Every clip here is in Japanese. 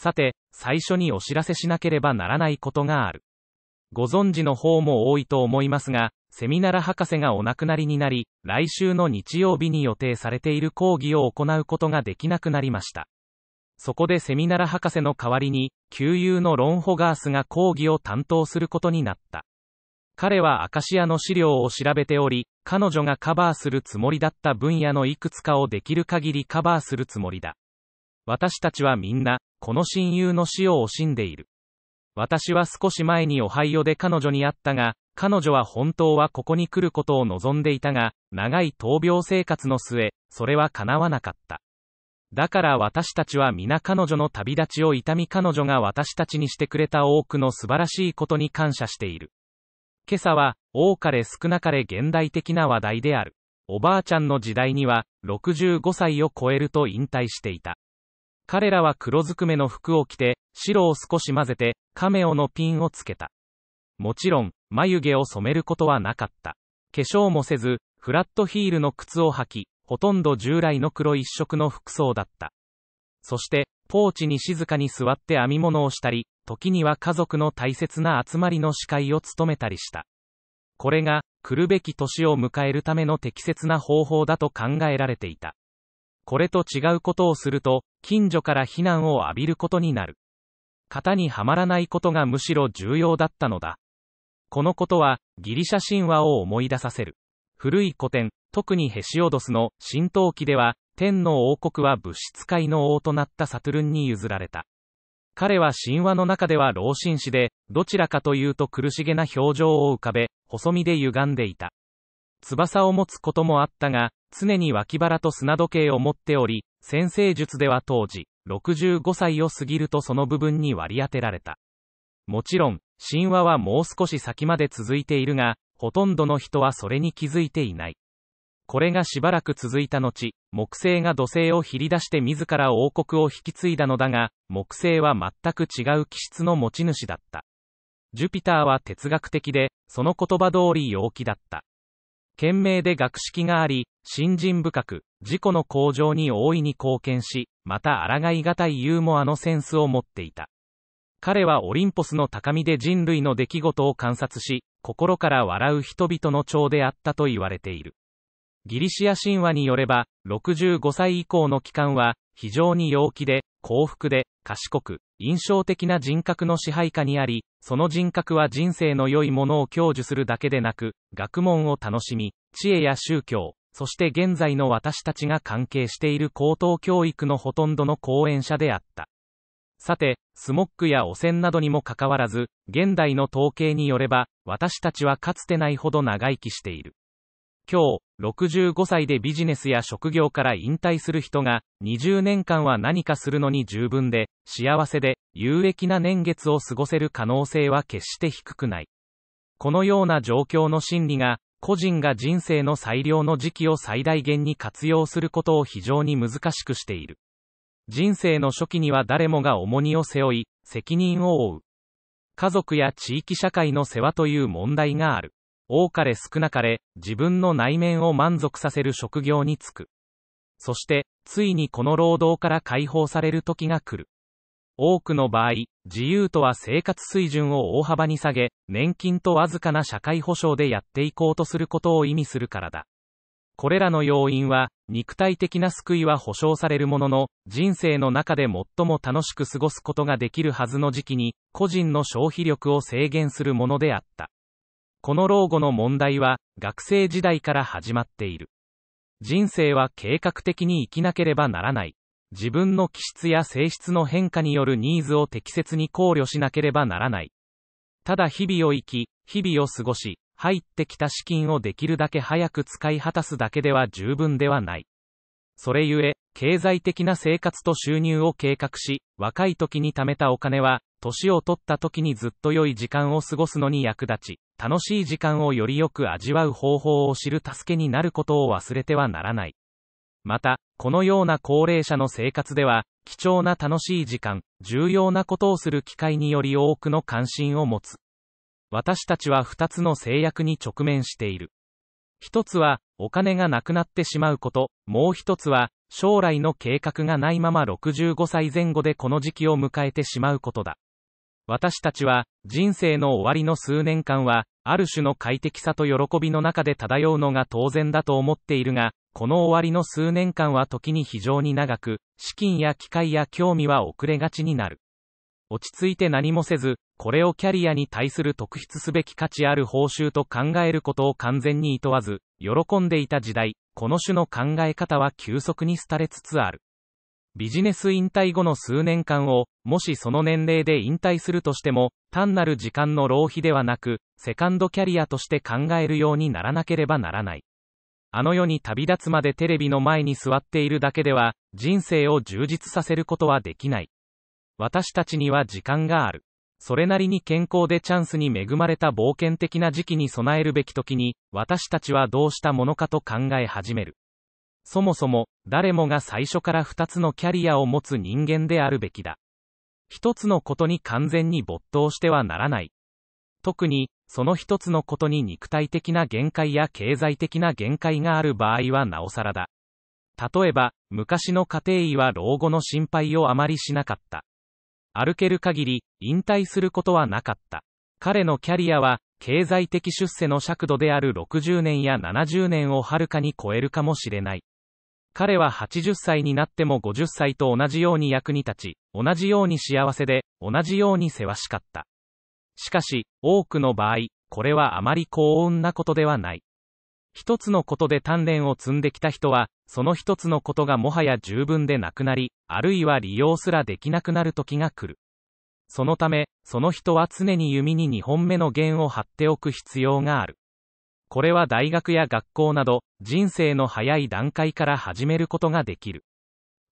さて、最初にお知らせしなければならないことがある。ご存知の方も多いと思いますが、セミナラ博士がお亡くなりになり、来週の日曜日に予定されている講義を行うことができなくなりました。そこでセミナラ博士の代わりに、旧友のロン・ホガースが講義を担当することになった。彼はアカシアの資料を調べており、彼女がカバーするつもりだった分野のいくつかをできる限りカバーするつもりだ。私たちはみんな、この親友の死を惜しんでいる。私は少し前にオハイオで彼女に会ったが、彼女は本当はここに来ることを望んでいたが、長い闘病生活の末、それは叶わなかった。だから私たちは皆彼女の旅立ちを痛み彼女が私たちにしてくれた多くの素晴らしいことに感謝している。今朝は、多かれ少なかれ現代的な話題である。おばあちゃんの時代には、65歳を超えると引退していた。彼らは黒ずくめの服を着て、白を少し混ぜて、カメオのピンをつけた。もちろん、眉毛を染めることはなかった。化粧もせず、フラットヒールの靴を履き、ほとんど従来の黒一色の服装だった。そして、ポーチに静かに座って編み物をしたり、時には家族の大切な集まりの司会を務めたりした。これが、来るべき年を迎えるための適切な方法だと考えられていた。これと違うことをすると、近所から非難を浴びることになる。型にはまらないことがむしろ重要だったのだ。このことは、ギリシャ神話を思い出させる。古い古典、特にヘシオドスの神透記では、天の王国は物質界の王となったサトゥルンに譲られた。彼は神話の中では老神師で、どちらかというと苦しげな表情を浮かべ、細身で歪んでいた。翼を持つこともあったが、常に脇腹と砂時計を持っており、先生術では当時、65歳を過ぎるとその部分に割り当てられた。もちろん、神話はもう少し先まで続いているが、ほとんどの人はそれに気づいていない。これがしばらく続いた後、木星が土星を切り出して自ら王国を引き継いだのだが、木星は全く違う気質の持ち主だった。ジュピターは哲学的で、その言葉通り陽気だった。賢明で学識があり、信心深く、自己の向上に大いに貢献し、また抗いがたいユーモアのセンスを持っていた。彼はオリンポスの高みで人類の出来事を観察し、心から笑う人々の長であったと言われている。ギリシア神話によれば、65歳以降の期間は、非常に陽気で、幸福で、賢く、印象的な人格の支配下にあり、その人格は人生の良いものを享受するだけでなく、学問を楽しみ、知恵や宗教、そして現在の私たちが関係している高等教育のほとんどの講演者であった。さて、スモックや汚染などにもかかわらず、現代の統計によれば、私たちはかつてないほど長生きしている。今日、65歳でビジネスや職業から引退する人が、20年間は何かするのに十分で、幸せで、有益な年月を過ごせる可能性は決して低くない。このような状況の心理が、個人が人生の最良の時期を最大限に活用することを非常に難しくしている。人生の初期には誰もが重荷を背負い、責任を負う。家族や地域社会の世話という問題がある。多かれ少なかれ、自分の内面を満足させる職業に就く。そして、ついにこの労働から解放される時が来る。多くの場合、自由とは生活水準を大幅に下げ、年金とわずかな社会保障でやっていこうとすることを意味するからだ。これらの要因は、肉体的な救いは保障されるものの、人生の中で最も楽しく過ごすことができるはずの時期に、個人の消費力を制限するものであった。この老後の問題は学生時代から始まっている。人生は計画的に生きなければならない。自分の気質や性質の変化によるニーズを適切に考慮しなければならない。ただ日々を生き、日々を過ごし、入ってきた資金をできるだけ早く使い果たすだけでは十分ではない。それゆえ、経済的な生活と収入を計画し、若い時に貯めたお金は、年を取った時にずっと良い時間を過ごすのに役立ち、楽しい時間をよりよく味わう方法を知る助けになることを忘れてはならない。また、このような高齢者の生活では、貴重な楽しい時間、重要なことをする機会により多くの関心を持つ。私たちは2つの制約に直面している。一つは、お金がなくなってしまうこと、もう一つは、将来の計画がないまま65歳前後でこの時期を迎えてしまうことだ。私たちは、人生の終わりの数年間は、ある種の快適さと喜びの中で漂うのが当然だと思っているが、この終わりの数年間は時に非常に長く、資金や機会や興味は遅れがちになる。落ち着いて何もせず、これをキャリアに対する特筆すべき価値ある報酬と考えることを完全に厭わず、喜んでいた時代、この種の考え方は急速に廃れつつある。ビジネス引退後の数年間を、もしその年齢で引退するとしても、単なる時間の浪費ではなく、セカンドキャリアとして考えるようにならなければならない。あの世に旅立つまでテレビの前に座っているだけでは、人生を充実させることはできない。私たちには時間がある。それなりに健康でチャンスに恵まれた冒険的な時期に備えるべき時に、私たちはどうしたものかと考え始める。そもそも、誰もが最初から二つのキャリアを持つ人間であるべきだ。一つのことに完全に没頭してはならない。特に、その一つのことに肉体的な限界や経済的な限界がある場合はなおさらだ。例えば、昔の家庭医は老後の心配をあまりしなかった。歩ける限り、引退することはなかった。彼のキャリアは、経済的出世の尺度である60年や70年をはるかに超えるかもしれない。彼は80歳になっても50歳と同じように役に立ち、同じように幸せで、同じようにせわしかった。しかし、多くの場合、これはあまり幸運なことではない。一つのことで鍛錬を積んできた人は、その一つのことがもはや十分でなくなり、あるいは利用すらできなくなる時が来る。そのため、その人は常に弓に2本目の弦を張っておく必要がある。これは大学や学校など、人生の早い段階から始めることができる。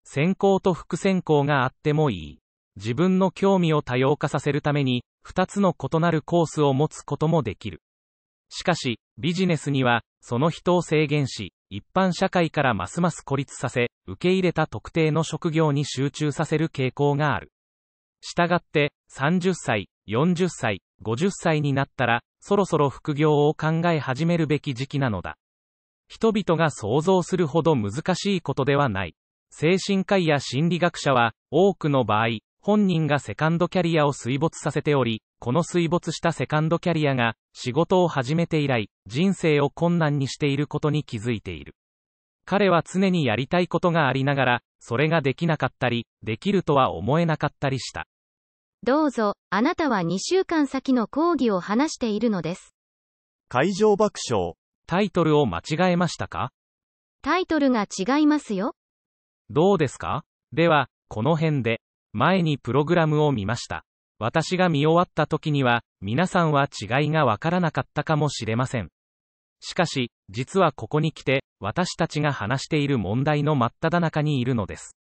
専攻と副専攻があってもいい。自分の興味を多様化させるために、2つの異なるコースを持つこともできる。しかし、ビジネスには、その人を制限し、一般社会からますます孤立させ、受け入れた特定の職業に集中させる傾向がある。したがって、30歳、40歳、50歳になったら、そろそろ副業を考え始めるべき時期なのだ。人々が想像するほど難しいことではない。精神科医や心理学者は、多くの場合、本人がセカンドキャリアを水没させており、この水没したセカンドキャリアが、仕事を始めて以来、人生を困難にしていることに気づいている。彼は常にやりたいことがありながら、それができなかったり、できるとは思えなかったりした。どうぞ、あなたは2週間先の講義を話しているのです。会場爆笑。タイトルを間違えましたかタイトルが違いますよ。どうですかでは、この辺で、前にプログラムを見ました。私が見終わった時には、皆さんは違いがわからなかったかもしれません。しかし、実はここに来て、私たちが話している問題の真っ只中にいるのです。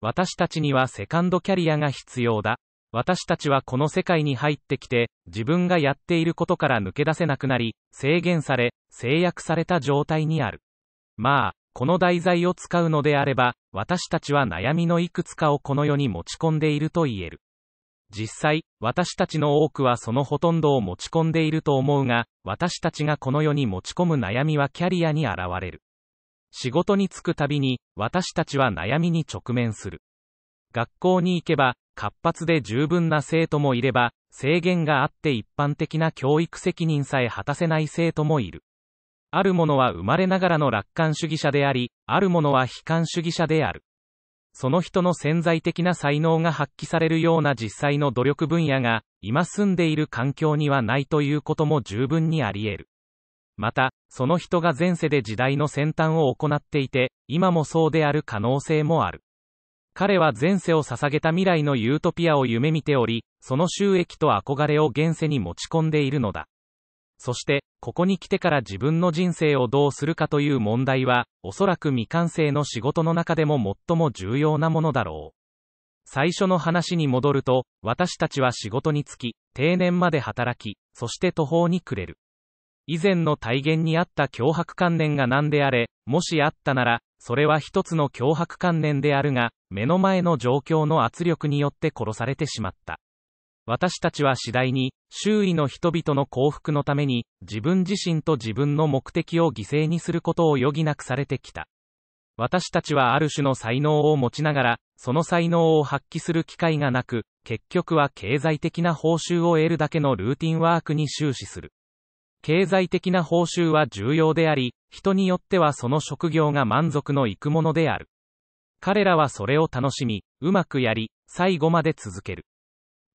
私たちにはセカンドキャリアが必要だ。私たちはこの世界に入ってきて、自分がやっていることから抜け出せなくなり、制限され、制約された状態にある。まあ、この題材を使うのであれば、私たちは悩みのいくつかをこの世に持ち込んでいると言える。実際、私たちの多くはそのほとんどを持ち込んでいると思うが、私たちがこの世に持ち込む悩みはキャリアに現れる。仕事に就くたびに、私たちは悩みに直面する。学校に行けば、活発で十分な生徒もいれば、制限があって一般的な教育責任さえ果たせない生徒もいる。ある者は生まれながらの楽観主義者であり、ある者は悲観主義者である。その人の潜在的な才能が発揮されるような実際の努力分野が、今住んでいる環境にはないということも十分にあり得る。また、その人が前世で時代の先端を行っていて、今もそうである可能性もある。彼は前世を捧げた未来のユートピアを夢見ており、その収益と憧れを現世に持ち込んでいるのだ。そして、ここに来てから自分の人生をどうするかという問題は、おそらく未完成の仕事の中でも最も重要なものだろう。最初の話に戻ると、私たちは仕事に就き、定年まで働き、そして途方に暮れる。以前の体現にあった脅迫観念が何であれ、もしあったなら、それは一つの脅迫観念であるが、目の前の状況の圧力によって殺されてしまった。私たちは次第に、周囲の人々の幸福のために、自分自身と自分の目的を犠牲にすることを余儀なくされてきた。私たちはある種の才能を持ちながら、その才能を発揮する機会がなく、結局は経済的な報酬を得るだけのルーティンワークに終始する。経済的な報酬は重要であり、人によってはその職業が満足のいくものである。彼らはそれを楽しみ、うまくやり、最後まで続ける。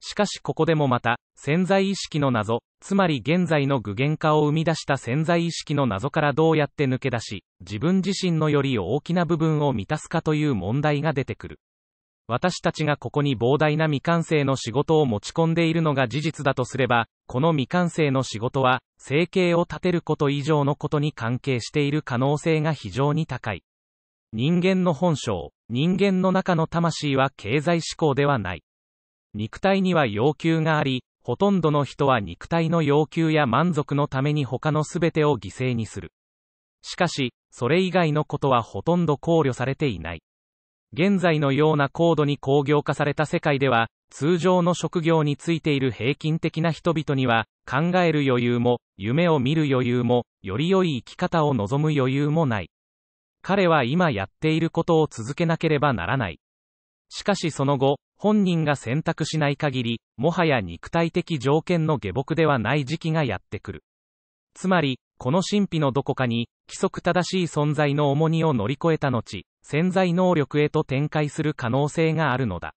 しかしここでもまた、潜在意識の謎、つまり現在の具現化を生み出した潜在意識の謎からどうやって抜け出し、自分自身のより大きな部分を満たすかという問題が出てくる。私たちがここに膨大な未完成の仕事を持ち込んでいるのが事実だとすれば、この未完成の仕事は、生計を立てること以上のことに関係している可能性が非常に高い。人間の本性、人間の中の魂は経済思考ではない。肉体には要求があり、ほとんどの人は肉体の要求や満足のために他の全てを犠牲にする。しかし、それ以外のことはほとんど考慮されていない。現在のような高度に工業化された世界では、通常の職業についている平均的な人々には、考える余裕も、夢を見る余裕も、より良い生き方を望む余裕もない。彼は今やっていることを続けなければならない。しかしその後、本人が選択しない限り、もはや肉体的条件の下僕ではない時期がやってくる。つまり、この神秘のどこかに、規則正しい存在の重荷を乗り越えた後、潜在能力へと展開する可能性があるのだ。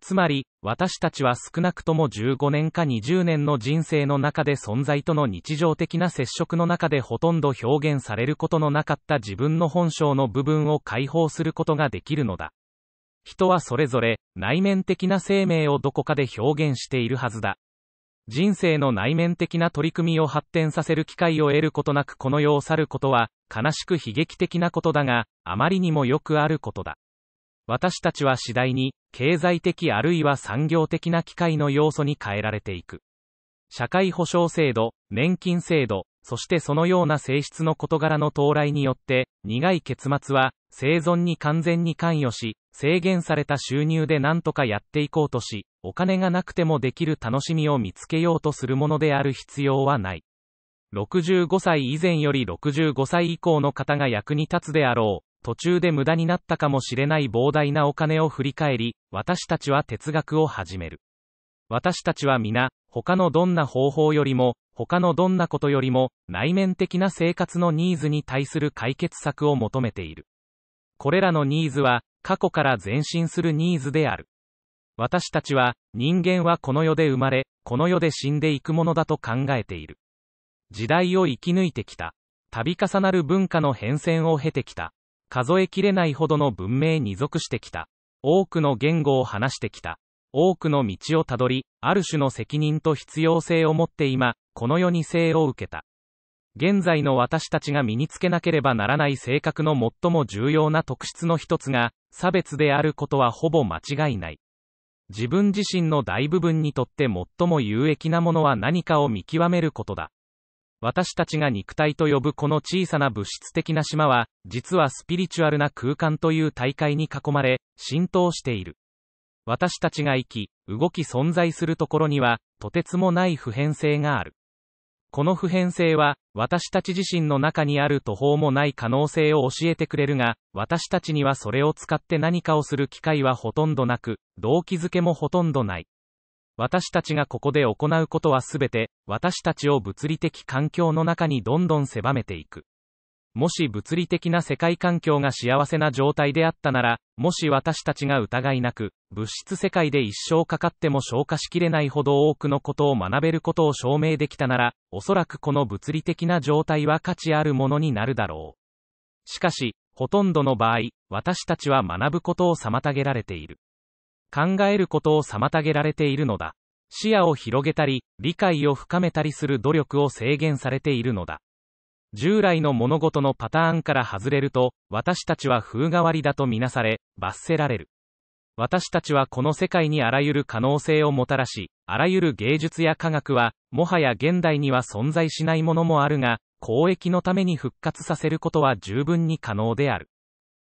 つまり、私たちは少なくとも15年か20年の人生の中で存在との日常的な接触の中でほとんど表現されることのなかった自分の本性の部分を解放することができるのだ。人はそれぞれ内面的な生命をどこかで表現しているはずだ。人生の内面的な取り組みを発展させる機会を得ることなくこの世を去ることは、悲しく悲劇的なことだが、あまりにもよくあることだ。私たちは次第に、経済的あるいは産業的な機会の要素に変えられていく。社会保障制度、年金制度、そしてそのような性質の事柄の到来によって、苦い結末は、生存に完全に関与し、制限された収入で何とかやっていこうとし、お金がなくてもできる楽しみを見つけようとするものである必要はない。65歳以前より65歳以降の方が役に立つであろう。途中で無駄になったかもしれない膨大なお金を振り返り、私たちは哲学を始める。私たちは皆、他のどんな方法よりも、他のどんなことよりも、内面的な生活のニーズに対する解決策を求めている。これらのニーズは、過去から前進するニーズである。私たちは、人間はこの世で生まれ、この世で死んでいくものだと考えている。時代を生き抜いてきた。度重なる文化の変遷を経てきた。数えきれないほどの文明に属してきた。多くの言語を話してきた。多くの道をたどり、ある種の責任と必要性を持って今、この世に生を受けた。現在の私たちが身につけなければならない性格の最も重要な特質の一つが、差別であることはほぼ間違いない。自分自身の大部分にとって最も有益なものは何かを見極めることだ。私たちが肉体と呼ぶこの小さな物質的な島は、実はスピリチュアルな空間という大会に囲まれ、浸透している。私たちが生き、動き存在するところには、とてつもない普遍性がある。この普遍性は、私たち自身の中にある途方もない可能性を教えてくれるが、私たちにはそれを使って何かをする機会はほとんどなく、動機づけもほとんどない。私たちがここで行うことはすべて、私たちを物理的環境の中にどんどん狭めていく。もし物理的な世界環境が幸せな状態であったなら、もし私たちが疑いなく、物質世界で一生かかっても消化しきれないほど多くのことを学べることを証明できたなら、おそらくこの物理的な状態は価値あるものになるだろう。しかし、ほとんどの場合、私たちは学ぶことを妨げられている。考えることを妨げられているのだ。視野を広げたり、理解を深めたりする努力を制限されているのだ。従来の物事のパターンから外れると、私たちは風変わりだとみなされ、罰せられる。私たちはこの世界にあらゆる可能性をもたらし、あらゆる芸術や科学は、もはや現代には存在しないものもあるが、公益のために復活させることは十分に可能である。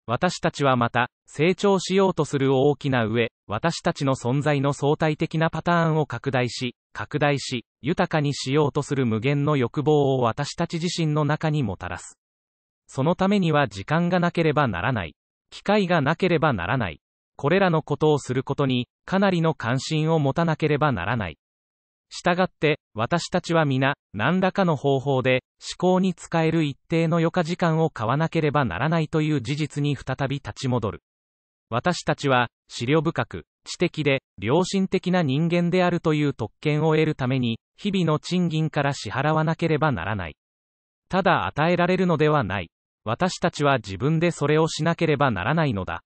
私たちはまた、成長しようとする大きな上、私たちの存在の相対的なパターンを拡大し、拡大し、豊かにしようとする無限の欲望を私たち自身の中にもたらす。そのためには時間がなければならない。機会がなければならない。これらのことをすることに、かなりの関心を持たなければならない。従って、私たちは皆、何らかの方法で、思考に使える一定の余暇時間を買わなければならないという事実に再び立ち戻る。私たちは、思慮深く、知的で、良心的な人間であるという特権を得るために、日々の賃金から支払わなければならない。ただ与えられるのではない。私たちは自分でそれをしなければならないのだ。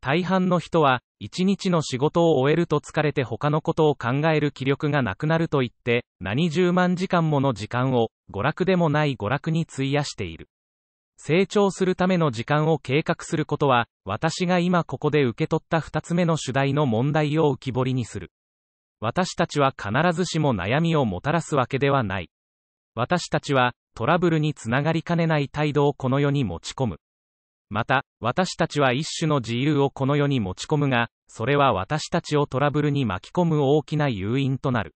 大半の人は、一日の仕事を終えると疲れて他のことを考える気力がなくなると言って、何十万時間もの時間を、娯楽でもない娯楽に費やしている。成長するための時間を計画することは、私が今ここで受け取った二つ目の主題の問題を浮き彫りにする。私たちは必ずしも悩みをもたらすわけではない。私たちは、トラブルにつながりかねない態度をこの世に持ち込む。また、私たちは一種の自由をこの世に持ち込むが、それは私たちをトラブルに巻き込む大きな誘因となる。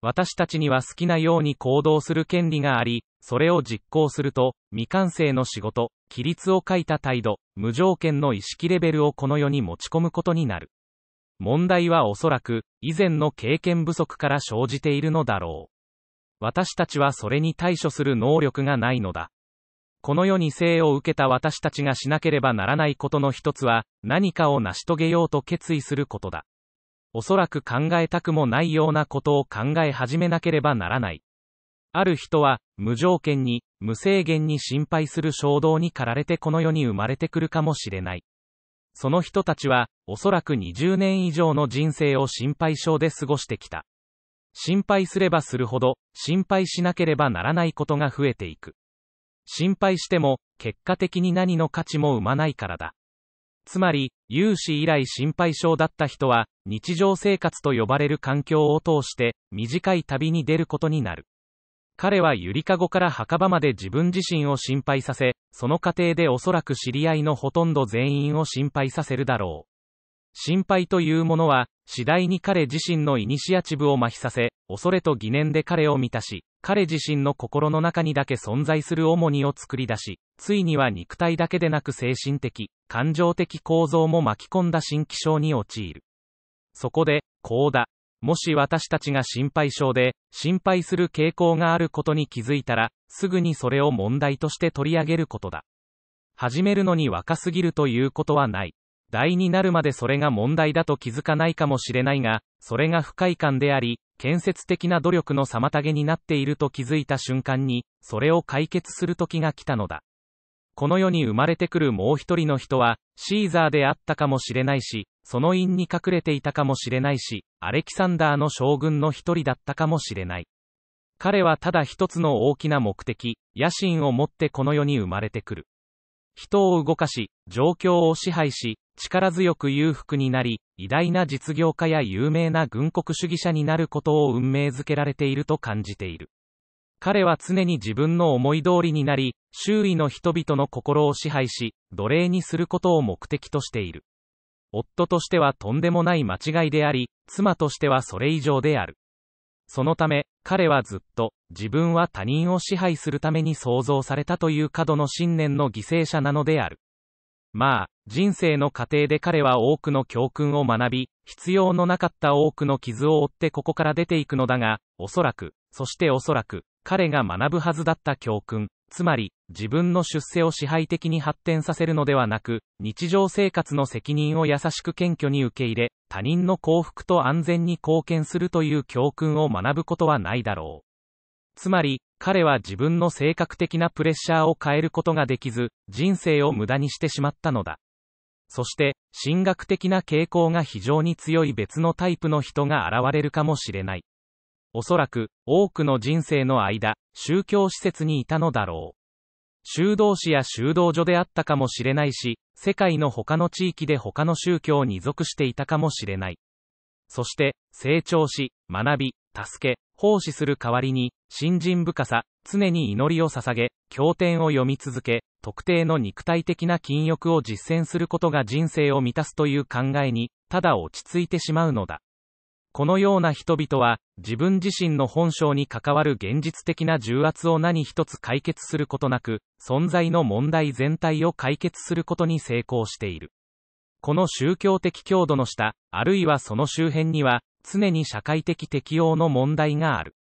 私たちには好きなように行動する権利があり、それを実行すると、未完成の仕事、規律を書いた態度、無条件の意識レベルをこの世に持ち込むことになる。問題はおそらく、以前の経験不足から生じているのだろう。私たちはそれに対処する能力がないのだ。この世に生を受けた私たちがしなければならないことの一つは、何かを成し遂げようと決意することだ。おそらく考えたくもないようなことを考え始めなければならない。ある人は、無条件に、無制限に心配する衝動に駆られてこの世に生まれてくるかもしれない。その人たちは、おそらく20年以上の人生を心配症で過ごしてきた。心配すればするほど、心配しなければならないことが増えていく。心配しても、結果的に何の価値も生まないからだ。つまり、有志以来心配症だった人は、日常生活と呼ばれる環境を通して、短い旅に出ることになる。彼はゆりかごから墓場まで自分自身を心配させ、その過程でおそらく知り合いのほとんど全員を心配させるだろう。心配というものは、次第に彼自身のイニシアチブを麻痺させ、恐れと疑念で彼を満たし、彼自身の心の中にだけ存在する重荷を作り出し、ついには肉体だけでなく精神的、感情的構造も巻き込んだ新気象に陥る。そこで、うだ、もし私たちが心配性で、心配する傾向があることに気づいたら、すぐにそれを問題として取り上げることだ。始めるのに若すぎるということはない。大になるまでそれが問題だと気づかないかもしれないが、それが不快感であり、建設的な努力の妨げになっていると気づいた瞬間に、それを解決する時が来たのだ。この世に生まれてくるもう一人の人は、シーザーであったかもしれないし、その因に隠れていたかもしれないし、アレキサンダーの将軍の一人だったかもしれない。彼はただ一つの大きな目的、野心を持ってこの世に生まれてくる。人を動かし、状況を支配し、力強く裕福になり、偉大な実業家や有名な軍国主義者になることを運命づけられていると感じている。彼は常に自分の思い通りになり、周囲の人々の心を支配し、奴隷にすることを目的としている。夫としてはとんでもない間違いであり、妻としてはそれ以上である。そのため、彼はずっと、自分は他人を支配するために創造されたという過度の信念の犠牲者なのである。まあ、人生の過程で彼は多くの教訓を学び、必要のなかった多くの傷を負ってここから出ていくのだが、おそらく、そしておそらく、彼が学ぶはずだった教訓、つまり、自分の出世を支配的に発展させるのではなく、日常生活の責任を優しく謙虚に受け入れ、他人の幸福と安全に貢献するという教訓を学ぶことはないだろう。つまり、彼は自分の性格的なプレッシャーを変えることができず、人生を無駄にしてしまったのだ。そして、神学的な傾向が非常に強い別のタイプの人が現れるかもしれない。おそらく、多くの人生の間、宗教施設にいたのだろう。修道士や修道所であったかもしれないし、世界の他の地域で他の宗教に属していたかもしれない。そして、成長し、学び、助け、奉仕する代わりに、信心深さ、常に祈りを捧げ、経典を読み続け、特定の肉体的な禁欲を実践することが人生を満たすという考えに、ただ落ち着いてしまうのだ。このような人々は、自分自身の本性に関わる現実的な重圧を何一つ解決することなく、存在の問題全体を解決することに成功している。この宗教的強度の下、あるいはその周辺には、常に社会的適応の問題がある。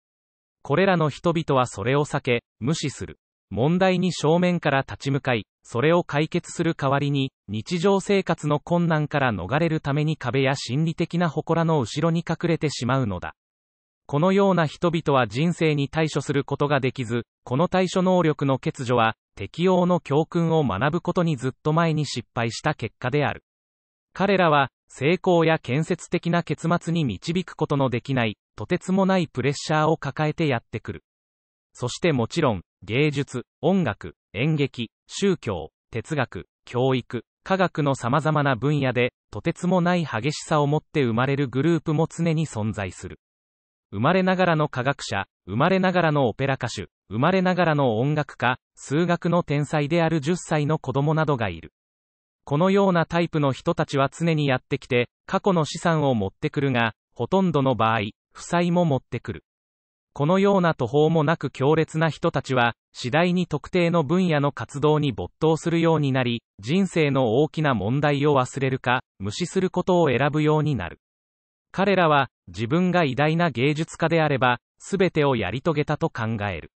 これらの人々はそれを避け、無視する。問題に正面から立ち向かい、それを解決する代わりに、日常生活の困難から逃れるために壁や心理的な祠の後ろに隠れてしまうのだ。このような人々は人生に対処することができず、この対処能力の欠如は、適応の教訓を学ぶことにずっと前に失敗した結果である。彼らは、成功や建設的な結末に導くことのできない、とてつもないプレッシャーを抱えてやってくる。そしてもちろん、芸術、音楽、演劇、宗教、哲学、教育、科学の様々な分野で、とてつもない激しさを持って生まれるグループも常に存在する。生まれながらの科学者、生まれながらのオペラ歌手、生まれながらの音楽家、数学の天才である10歳の子供などがいる。このようなタイプの人たちは常にやってきて、過去の資産を持ってくるが、ほとんどの場合、負債も持ってくる。このような途方もなく強烈な人たちは、次第に特定の分野の活動に没頭するようになり、人生の大きな問題を忘れるか、無視することを選ぶようになる。彼らは、自分が偉大な芸術家であれば、すべてをやり遂げたと考える。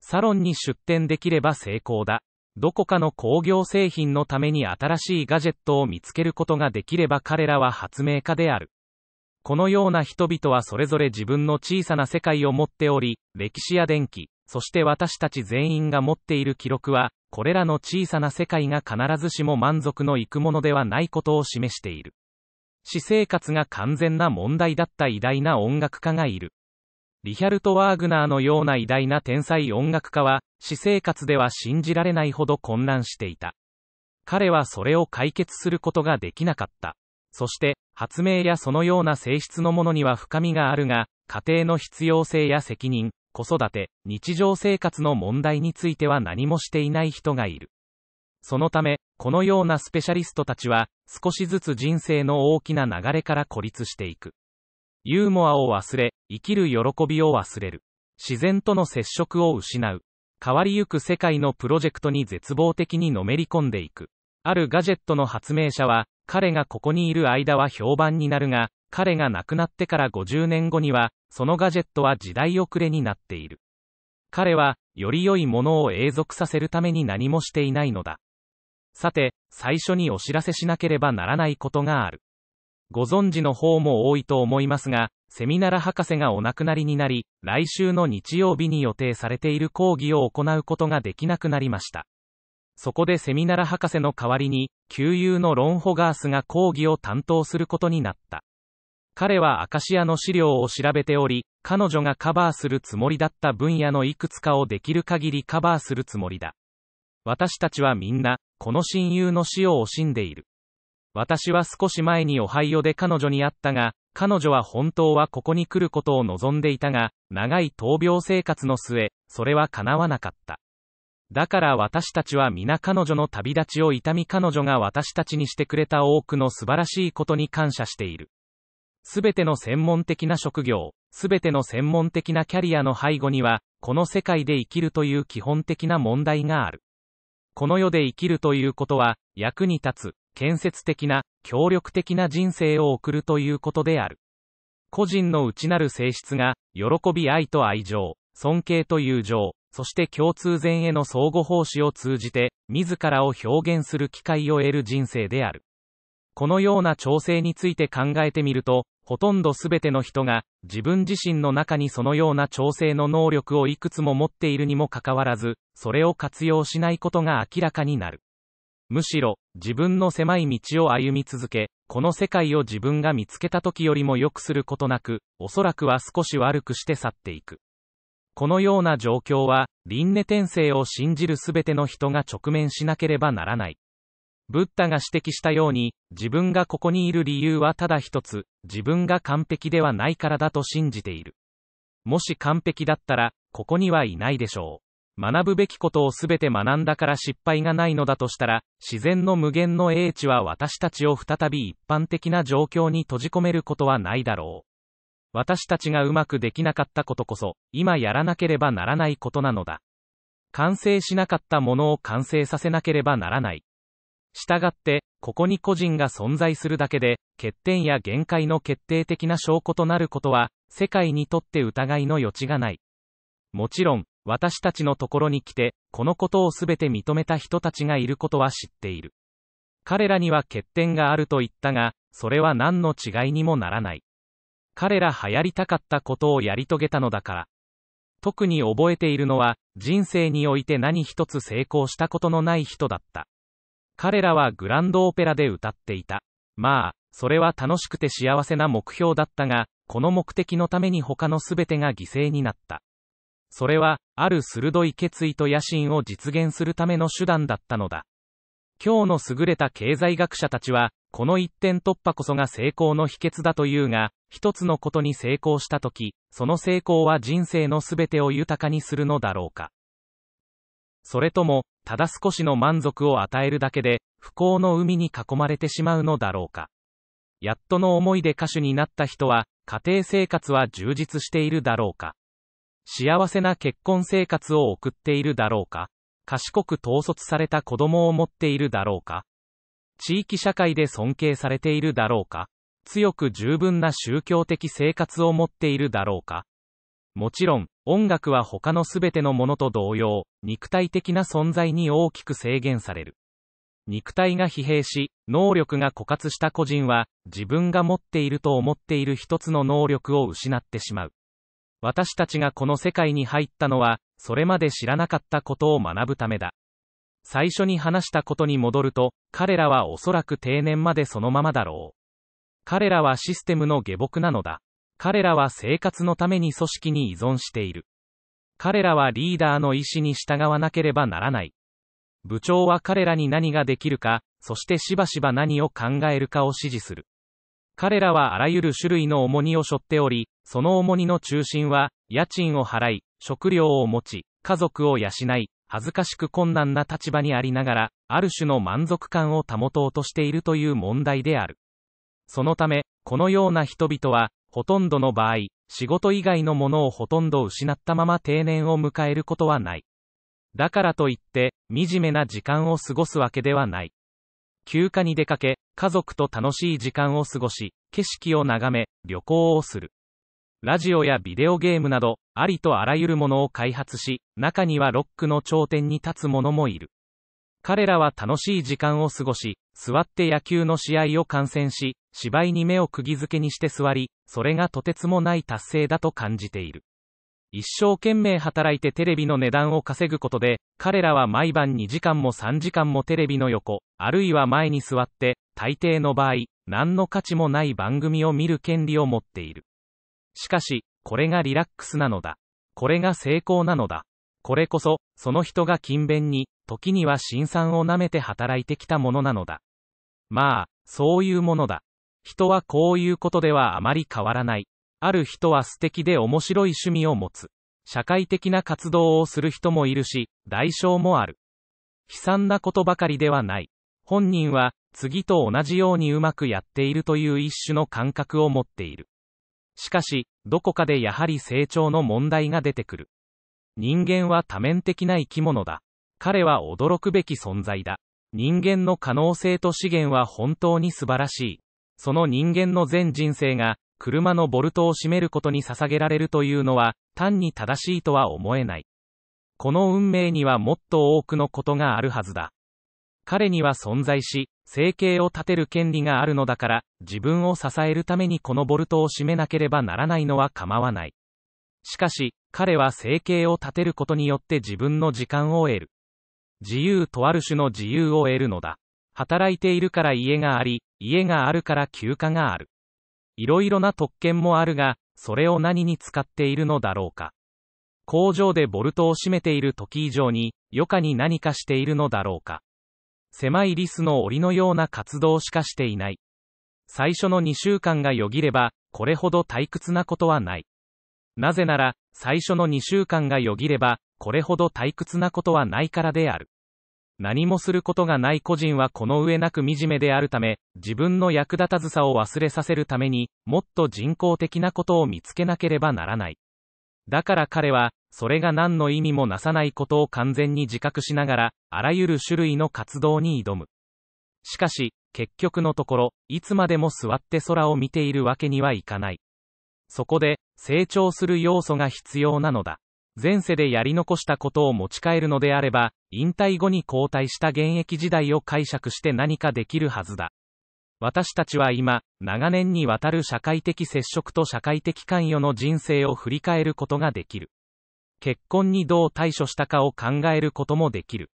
サロンに出店できれば成功だ。どこかの工業製品のために新しいガジェットを見つけることができれば彼らは発明家である。このような人々はそれぞれ自分の小さな世界を持っており、歴史や電気、そして私たち全員が持っている記録は、これらの小さな世界が必ずしも満足のいくものではないことを示している。私生活が完全な問題だった偉大な音楽家がいる。リヒャルト・ワーグナーのような偉大な天才音楽家は、私生活では信じられないほど混乱していた。彼はそれを解決することができなかった。そして発明やそのような性質のものには深みがあるが家庭の必要性や責任子育て日常生活の問題については何もしていない人がいるそのためこのようなスペシャリストたちは少しずつ人生の大きな流れから孤立していくユーモアを忘れ生きる喜びを忘れる自然との接触を失う変わりゆく世界のプロジェクトに絶望的にのめり込んでいくあるガジェットの発明者は彼がここにいる間は評判になるが、彼が亡くなってから50年後には、そのガジェットは時代遅れになっている。彼は、より良いものを永続させるために何もしていないのだ。さて、最初にお知らせしなければならないことがある。ご存知の方も多いと思いますが、セミナラ博士がお亡くなりになり、来週の日曜日に予定されている講義を行うことができなくなりました。そこでセミナラ博士の代わりに、旧友のロン・ホガースが講義を担当することになった。彼はアカシアの資料を調べており、彼女がカバーするつもりだった分野のいくつかをできる限りカバーするつもりだ。私たちはみんな、この親友の死を惜しんでいる。私は少し前にオハイオで彼女に会ったが、彼女は本当はここに来ることを望んでいたが、長い闘病生活の末、それは叶わなかった。だから私たちは皆彼女の旅立ちを痛み彼女が私たちにしてくれた多くの素晴らしいことに感謝している。すべての専門的な職業、すべての専門的なキャリアの背後には、この世界で生きるという基本的な問題がある。この世で生きるということは、役に立つ、建設的な、協力的な人生を送るということである。個人の内なる性質が、喜び愛と愛情、尊敬と友情、そして共通善への相互奉仕を通じて、自らを表現する機会を得る人生である。このような調整について考えてみると、ほとんど全ての人が、自分自身の中にそのような調整の能力をいくつも持っているにもかかわらず、それを活用しないことが明らかになる。むしろ、自分の狭い道を歩み続け、この世界を自分が見つけた時よりも良くすることなく、おそらくは少し悪くして去っていく。このような状況は、輪廻転生を信じるすべての人が直面しなければならない。ブッダが指摘したように、自分がここにいる理由はただ一つ、自分が完璧ではないからだと信じている。もし完璧だったら、ここにはいないでしょう。学ぶべきことをすべて学んだから失敗がないのだとしたら、自然の無限の英知は私たちを再び一般的な状況に閉じ込めることはないだろう。私たちがうまくできなかったことこそ、今やらなければならないことなのだ。完成しなかったものを完成させなければならない。したがって、ここに個人が存在するだけで、欠点や限界の決定的な証拠となることは、世界にとって疑いの余地がない。もちろん、私たちのところに来て、このことをすべて認めた人たちがいることは知っている。彼らには欠点があると言ったが、それは何の違いにもならない。彼ら流やりたかったことをやり遂げたのだから。特に覚えているのは、人生において何一つ成功したことのない人だった。彼らはグランドオペラで歌っていた。まあ、それは楽しくて幸せな目標だったが、この目的のために他の全てが犠牲になった。それは、ある鋭い決意と野心を実現するための手段だったのだ。今日の優れた経済学者たちは、この一点突破こそが成功の秘訣だというが、一つのことに成功したとき、その成功は人生のすべてを豊かにするのだろうか。それとも、ただ少しの満足を与えるだけで、不幸の海に囲まれてしまうのだろうか。やっとの思いで歌手になった人は、家庭生活は充実しているだろうか。幸せな結婚生活を送っているだろうか。賢く統率された子供を持っているだろうか。地域社会で尊敬されているだろうか強く十分な宗教的生活を持っているだろうかもちろん、音楽は他のすべてのものと同様、肉体的な存在に大きく制限される。肉体が疲弊し、能力が枯渇した個人は、自分が持っていると思っている一つの能力を失ってしまう。私たちがこの世界に入ったのは、それまで知らなかったことを学ぶためだ。最初に話したことに戻ると、彼らはおそらく定年までそのままだろう。彼らはシステムの下僕なのだ。彼らは生活のために組織に依存している。彼らはリーダーの意思に従わなければならない。部長は彼らに何ができるか、そしてしばしば何を考えるかを指示する。彼らはあらゆる種類の重荷を背負っており、その重荷の中心は、家賃を払い、食料を持ち、家族を養い、恥ずかしく困難な立場にありながら、ある種の満足感を保とうとしているという問題である。そのため、このような人々は、ほとんどの場合、仕事以外のものをほとんど失ったまま定年を迎えることはない。だからといって、惨めな時間を過ごすわけではない。休暇に出かけ、家族と楽しい時間を過ごし、景色を眺め、旅行をする。ラジオやビデオゲームなど、ありとあらゆるものを開発し、中にはロックの頂点に立つ者もいる。彼らは楽しい時間を過ごし、座って野球の試合を観戦し、芝居に目を釘付けにして座り、それがとてつもない達成だと感じている。一生懸命働いてテレビの値段を稼ぐことで、彼らは毎晩2時間も3時間もテレビの横、あるいは前に座って、大抵の場合、何の価値もない番組を見る権利を持っている。しかし、これがリラックスなのだ。これが成功なのだ。これこそ、その人が勤勉に、時には辛酸をなめて働いてきたものなのだ。まあ、そういうものだ。人はこういうことではあまり変わらない。ある人は素敵で面白い趣味を持つ。社会的な活動をする人もいるし、代償もある。悲惨なことばかりではない。本人は、次と同じようにうまくやっているという一種の感覚を持っている。しかし、どこかでやはり成長の問題が出てくる。人間は多面的な生き物だ。彼は驚くべき存在だ。人間の可能性と資源は本当に素晴らしい。その人間の全人生が、車のボルトを締めることに捧げられるというのは、単に正しいとは思えない。この運命にはもっと多くのことがあるはずだ。彼には存在し、生計を立てる権利があるのだから、自分を支えるためにこのボルトを締めなければならないのは構わない。しかし、彼は生計を立てることによって自分の時間を得る。自由とある種の自由を得るのだ。働いているから家があり、家があるから休暇がある。いろいろな特権もあるが、それを何に使っているのだろうか。工場でボルトを締めている時以上に、余暇に何かしているのだろうか。狭いリスの檻のような活動しかしていない。最初の2週間がよぎれば、これほど退屈なことはない。なぜなら、最初の2週間がよぎれば、これほど退屈なことはないからである。何もすることがない個人はこの上なく惨めであるため、自分の役立たずさを忘れさせるために、もっと人工的なことを見つけなければならない。だから彼は、それが何の意味もなさないことを完全に自覚しながら、あらゆる種類の活動に挑む。しかし、結局のところ、いつまでも座って空を見ているわけにはいかない。そこで、成長する要素が必要なのだ。前世でやり残したことを持ち帰るのであれば、引退後に交代した現役時代を解釈して何かできるはずだ。私たちは今、長年にわたる社会的接触と社会的関与の人生を振り返ることができる。結婚にどう対処したかを考えることもできる。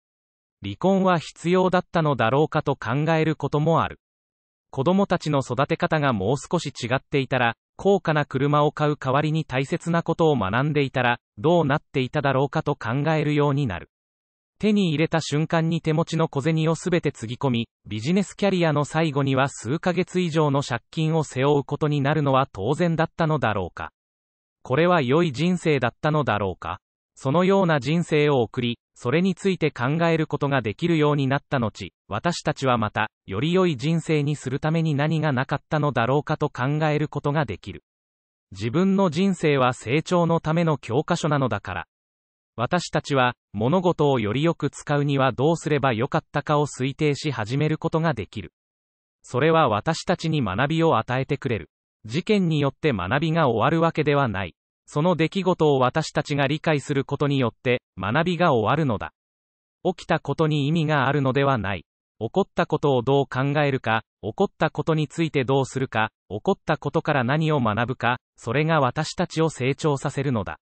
離婚は必要だったのだろうかと考えることもある。子供たちの育て方がもう少し違っていたら、高価な車を買う代わりに大切なことを学んでいたら、どうなっていただろうかと考えるようになる。手に入れた瞬間に手持ちの小銭をすべてつぎ込み、ビジネスキャリアの最後には数ヶ月以上の借金を背負うことになるのは当然だったのだろうか。これは良い人生だったのだろうかそのような人生を送り、それについて考えることができるようになった後、私たちはまた、より良い人生にするために何がなかったのだろうかと考えることができる。自分の人生は成長のための教科書なのだから。私たちは、物事をよりよく使うにはどうすればよかったかを推定し始めることができる。それは私たちに学びを与えてくれる。事件によって学びが終わるわけではない。その出来事を私たちが理解することによって、学びが終わるのだ。起きたことに意味があるのではない。起こったことをどう考えるか、起こったことについてどうするか、起こったことから何を学ぶか、それが私たちを成長させるのだ。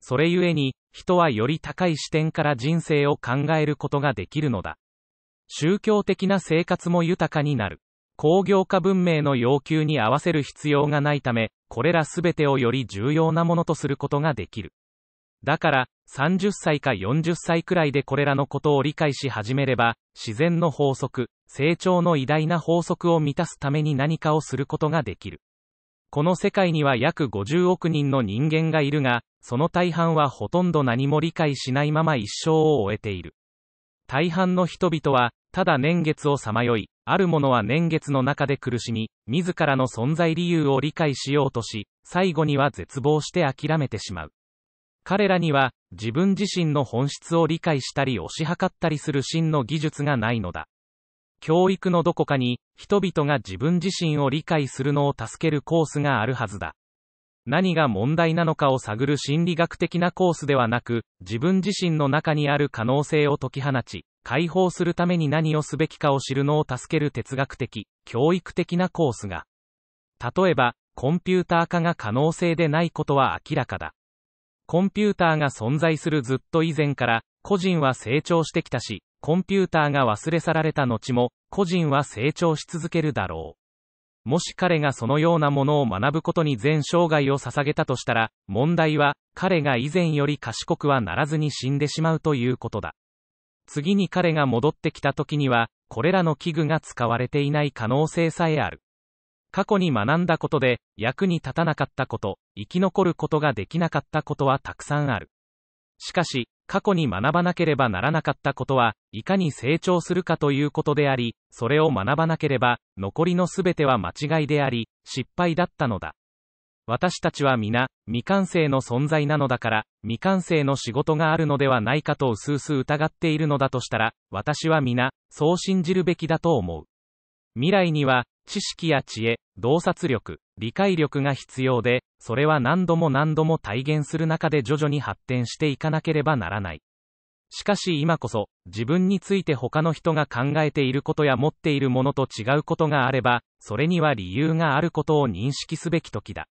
それゆえに、人はより高い視点から人生を考えることができるのだ。宗教的な生活も豊かになる。工業化文明の要求に合わせる必要がないため、これらすべてをより重要なものとすることができる。だから、30歳か40歳くらいでこれらのことを理解し始めれば、自然の法則、成長の偉大な法則を満たすために何かをすることができる。この世界には約50億人の人間がいるが、その大半はほとんど何も理解しないまま一生を終えている。大半の人々は、ただ年月をさまよい、ある者は年月の中で苦しみ、自らの存在理由を理解しようとし、最後には絶望して諦めてしまう。彼らには、自分自身の本質を理解したり推し量ったりする真の技術がないのだ。教育のどこかに、人々が自分自身を理解するのを助けるコースがあるはずだ。何が問題なのかを探る心理学的なコースではなく、自分自身の中にある可能性を解き放ち、解放するために何をすべきかを知るのを助ける哲学的、教育的なコースが。例えば、コンピューター化が可能性でないことは明らかだ。コンピューターが存在するずっと以前から、個人は成長してきたし、コンピューターが忘れ去られた後も、個人は成長し続けるだろう。もし彼がそのようなものを学ぶことに全生涯を捧げたとしたら、問題は、彼が以前より賢くはならずに死んでしまうということだ。次に彼が戻ってきた時には、これらの器具が使われていない可能性さえある。過去に学んだことで、役に立たなかったこと、生き残ることができなかったことはたくさんある。しかし、過去に学ばなければならなかったことは、いかに成長するかということであり、それを学ばなければ、残りのすべては間違いであり、失敗だったのだ。私たちは皆、未完成の存在なのだから、未完成の仕事があるのではないかと薄々疑っているのだとしたら、私は皆、そう信じるべきだと思う。未来には、知識や知恵、洞察力、理解力が必要で、それは何度も何度も体現する中で徐々に発展していかなければならない。しかし今こそ、自分について他の人が考えていることや持っているものと違うことがあれば、それには理由があることを認識すべき時だ。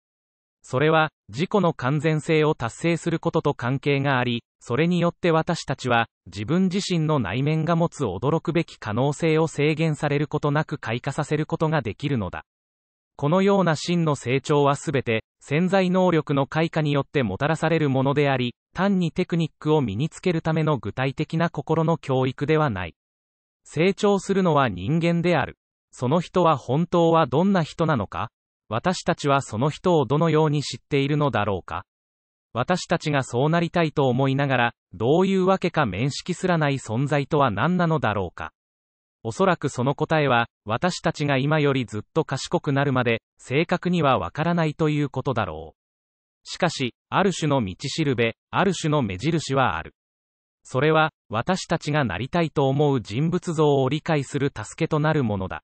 それは、自己の完全性を達成することと関係があり、それによって私たちは、自分自身の内面が持つ驚くべき可能性を制限されることなく開花させることができるのだ。このような真の成長はすべて、潜在能力の開花によってもたらされるものであり、単にテクニックを身につけるための具体的な心の教育ではない。成長するのは人間である。その人は本当はどんな人なのか私たちはその人をどのように知っているのだろうか私たちがそうなりたいと思いながら、どういうわけか面識すらない存在とは何なのだろうか。おそらくその答えは、私たちが今よりずっと賢くなるまで、正確にはわからないということだろう。しかし、ある種の道しるべ、ある種の目印はある。それは、私たちがなりたいと思う人物像を理解する助けとなるものだ。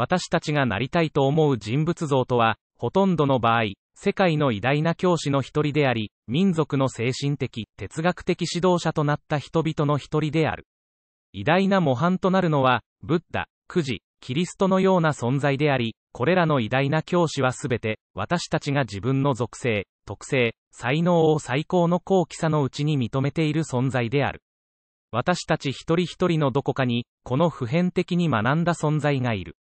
私たちがなりたいと思う人物像とは、ほとんどの場合、世界の偉大な教師の一人であり、民族の精神的、哲学的指導者となった人々の一人である。偉大な模範となるのは、ブッダ、クジ、キリストのような存在であり、これらの偉大な教師はすべて、私たちが自分の属性、特性、才能を最高の高貴さのうちに認めている存在である。私たち一人一人のどこかに、この普遍的に学んだ存在がいる。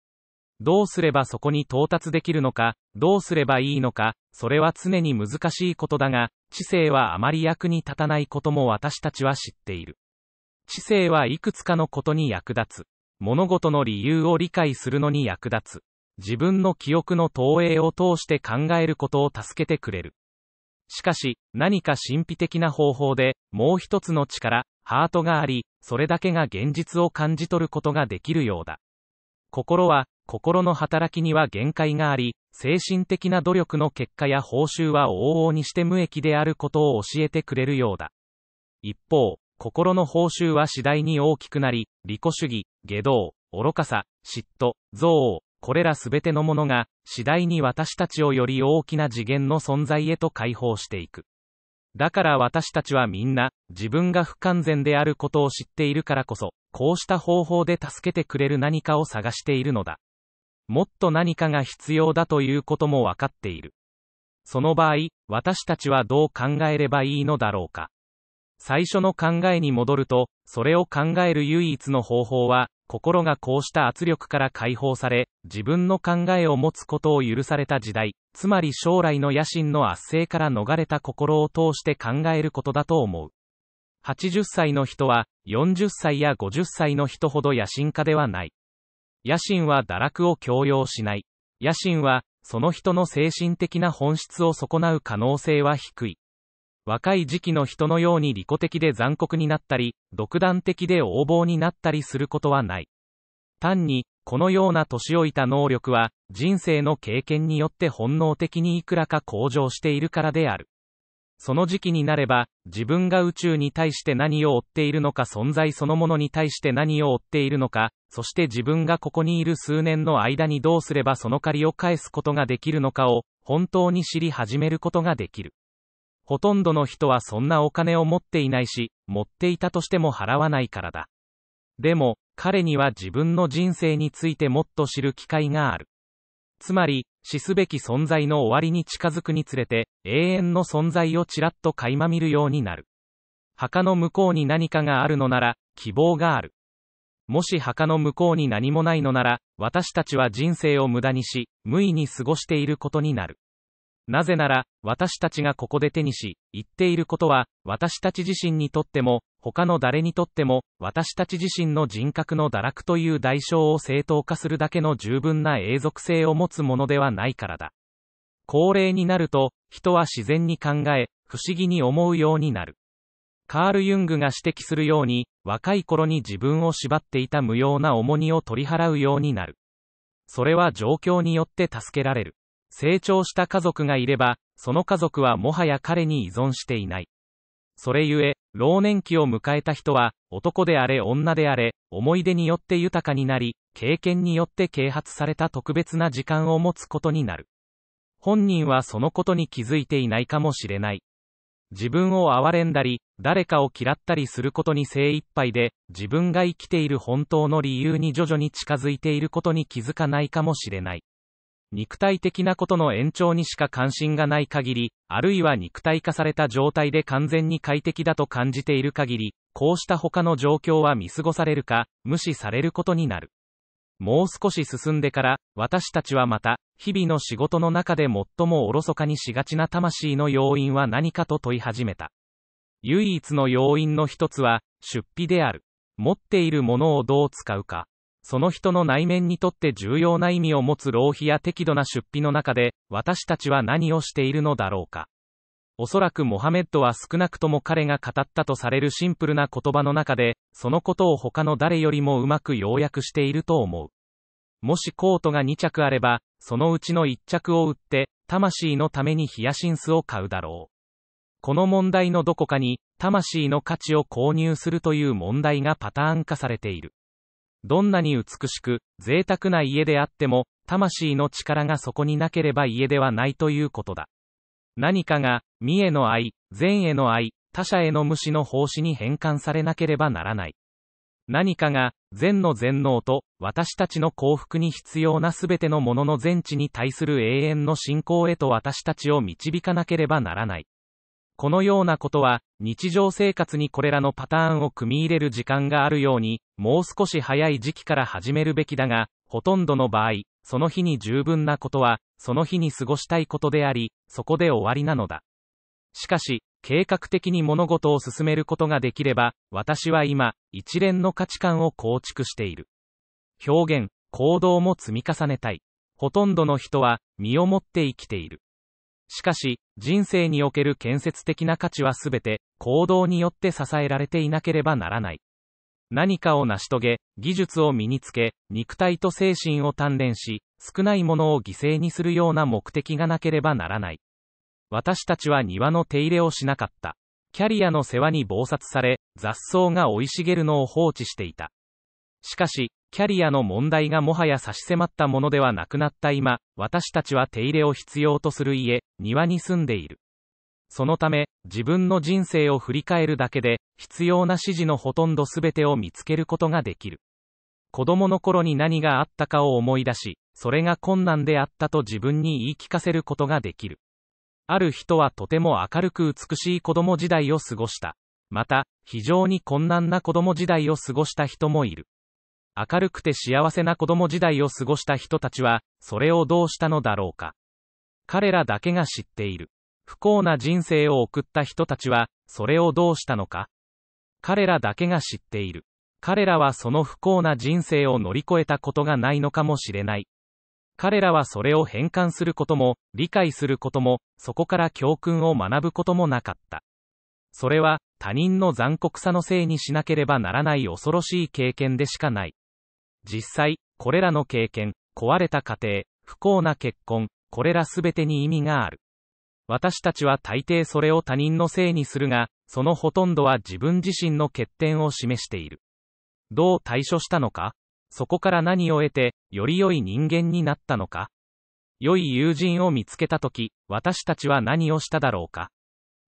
どうすればそこに到達できるのか、どうすればいいのか、それは常に難しいことだが、知性はあまり役に立たないことも私たちは知っている。知性はいくつかのことに役立つ。物事の理由を理解するのに役立つ。自分の記憶の投影を通して考えることを助けてくれる。しかし、何か神秘的な方法で、もう一つの力、ハートがあり、それだけが現実を感じ取ることができるようだ。心は、心の働きには限界があり、精神的な努力の結果や報酬は往々にして無益であることを教えてくれるようだ。一方、心の報酬は次第に大きくなり、利己主義、下道、愚かさ、嫉妬、憎悪、これらすべてのものが、次第に私たちをより大きな次元の存在へと解放していく。だから私たちはみんな、自分が不完全であることを知っているからこそ、こうした方法で助けてくれる何かを探しているのだ。もっと何かが必要だということも分かっている。その場合、私たちはどう考えればいいのだろうか。最初の考えに戻ると、それを考える唯一の方法は、心がこうした圧力から解放され、自分の考えを持つことを許された時代、つまり将来の野心の圧政から逃れた心を通して考えることだと思う。80歳の人は、40歳や50歳の人ほど野心家ではない。野心は堕落を強要しない。野心は、その人の精神的な本質を損なう可能性は低い。若い時期の人のように利己的で残酷になったり、独断的で横暴になったりすることはない。単に、このような年老いた能力は、人生の経験によって本能的にいくらか向上しているからである。その時期になれば、自分が宇宙に対して何を追っているのか存在そのものに対して何を追っているのか、そして自分がここにいる数年の間にどうすればその借りを返すことができるのかを、本当に知り始めることができる。ほとんどの人はそんなお金を持っていないし、持っていたとしても払わないからだ。でも、彼には自分の人生についてもっと知る機会がある。つまり、死すべき存在の終わりに近づくにつれて、永遠の存在をちらっと垣間見るようになる。墓の向こうに何かがあるのなら、希望がある。もし墓の向こうに何もないのなら、私たちは人生を無駄にし、無意に過ごしていることになる。なぜなら、私たちがここで手にし、言っていることは、私たち自身にとっても、他の誰にとっても、私たち自身の人格の堕落という代償を正当化するだけの十分な永続性を持つものではないからだ。高齢になると、人は自然に考え、不思議に思うようになる。カール・ユングが指摘するように、若い頃に自分を縛っていた無用な重荷を取り払うようになる。それは状況によって助けられる。成長した家族がいれば、その家族はもはや彼に依存していない。それゆえ、老年期を迎えた人は、男であれ女であれ、思い出によって豊かになり、経験によって啓発された特別な時間を持つことになる。本人はそのことに気づいていないかもしれない。自分を憐れんだり、誰かを嫌ったりすることに精一杯で、自分が生きている本当の理由に徐々に近づいていることに気づかないかもしれない。肉体的なことの延長にしか関心がない限り、あるいは肉体化された状態で完全に快適だと感じている限り、こうした他の状況は見過ごされるか、無視されることになる。もう少し進んでから、私たちはまた、日々の仕事の中で最もおろそかにしがちな魂の要因は何かと問い始めた。唯一の要因の一つは、出費である。持っているものをどう使うか。その人の内面にとって重要な意味を持つ浪費や適度な出費の中で、私たちは何をしているのだろうか。おそらくモハメッドは少なくとも彼が語ったとされるシンプルな言葉の中で、そのことを他の誰よりもうまく要約していると思う。もしコートが2着あれば、そのうちの1着を売って、魂のためにヒヤシンスを買うだろう。この問題のどこかに、魂の価値を購入するという問題がパターン化されている。どんなに美しく、贅沢な家であっても、魂の力がそこになければ家ではないということだ。何かが、身への愛、善への愛、他者への無視の奉仕に変換されなければならない。何かが、善の全能と、私たちの幸福に必要なすべてのものの全知に対する永遠の信仰へと私たちを導かなければならない。このようなことは、日常生活にこれらのパターンを組み入れる時間があるように、もう少し早い時期から始めるべきだが、ほとんどの場合、その日に十分なことは、その日に過ごしたいことであり、そこで終わりなのだ。しかし、計画的に物事を進めることができれば、私は今、一連の価値観を構築している。表現、行動も積み重ねたい。ほとんどの人は、身をもって生きている。しかし、人生における建設的な価値はすべて、行動によって支えられていなければならない。何かを成し遂げ、技術を身につけ、肉体と精神を鍛錬し、少ないものを犠牲にするような目的がなければならない。私たちは庭の手入れをしなかった。キャリアの世話に忙殺され、雑草が生い茂るのを放置していた。しかし、キャリアの問題がもはや差し迫ったものではなくなった今、私たちは手入れを必要とする家、庭に住んでいる。そのため、自分の人生を振り返るだけで、必要な指示のほとんどすべてを見つけることができる。子供の頃に何があったかを思い出し、それが困難であったと自分に言い聞かせることができる。ある人はとても明るく美しい子供時代を過ごした。また、非常に困難な子供時代を過ごした人もいる。明るくて幸せな子供時代を過ごした人たちは、それをどうしたのだろうか。彼らだけが知っている。不幸な人生を送った人たちは、それをどうしたのか。彼らだけが知っている。彼らはその不幸な人生を乗り越えたことがないのかもしれない。彼らはそれを変換することも、理解することも、そこから教訓を学ぶこともなかった。それは、他人の残酷さのせいにしなければならない恐ろしい経験でしかない。実際、これらの経験、壊れた家庭、不幸な結婚、これらべてに意味がある。私たちは大抵それを他人のせいにするが、そのほとんどは自分自身の欠点を示している。どう対処したのかそこから何を得て、より良い人間になったのか良い友人を見つけたとき、私たちは何をしただろうか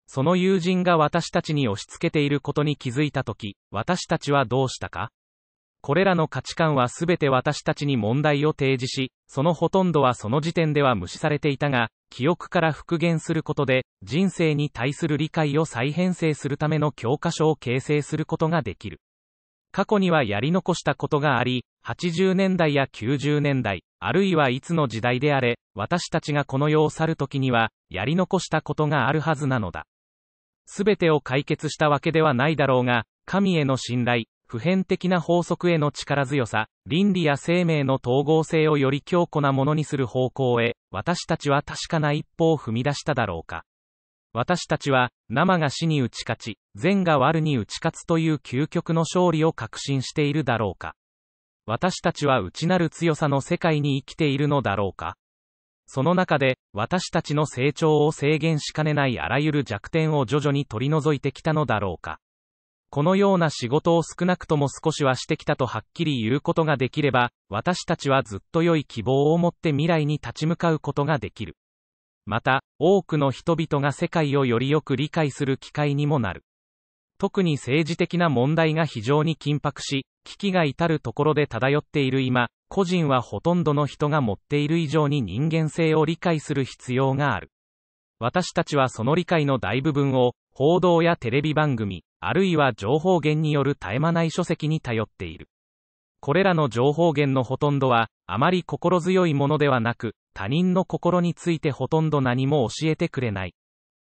その友人が私たちに押し付けていることに気づいたとき、私たちはどうしたかこれらの価値観はすべて私たちに問題を提示し、そのほとんどはその時点では無視されていたが、記憶から復元することで、人生に対する理解を再編成するための教科書を形成することができる。過去にはやり残したことがあり、80年代や90年代、あるいはいつの時代であれ、私たちがこの世を去るときには、やり残したことがあるはずなのだ。すべてを解決したわけではないだろうが、神への信頼、普遍的な法則への力強さ、倫理や生命の統合性をより強固なものにする方向へ、私たちは確かな一歩を踏み出しただろうか。私たちは、生が死に打ち勝ち、善が悪に打ち勝つという究極の勝利を確信しているだろうか。私たちは内なる強さの世界に生きているのだろうか。その中で、私たちの成長を制限しかねないあらゆる弱点を徐々に取り除いてきたのだろうか。このような仕事を少なくとも少しはしてきたとはっきり言うことができれば、私たちはずっと良い希望を持って未来に立ち向かうことができる。また、多くの人々が世界をよりよく理解する機会にもなる。特に政治的な問題が非常に緊迫し、危機が至るところで漂っている今、個人はほとんどの人が持っている以上に人間性を理解する必要がある。私たちはその理解の大部分を、報道やテレビ番組、あるいは情報源による絶え間ない書籍に頼っている。これらの情報源のほとんどは、あまり心強いものではなく、他人の心についてほとんど何も教えてくれない。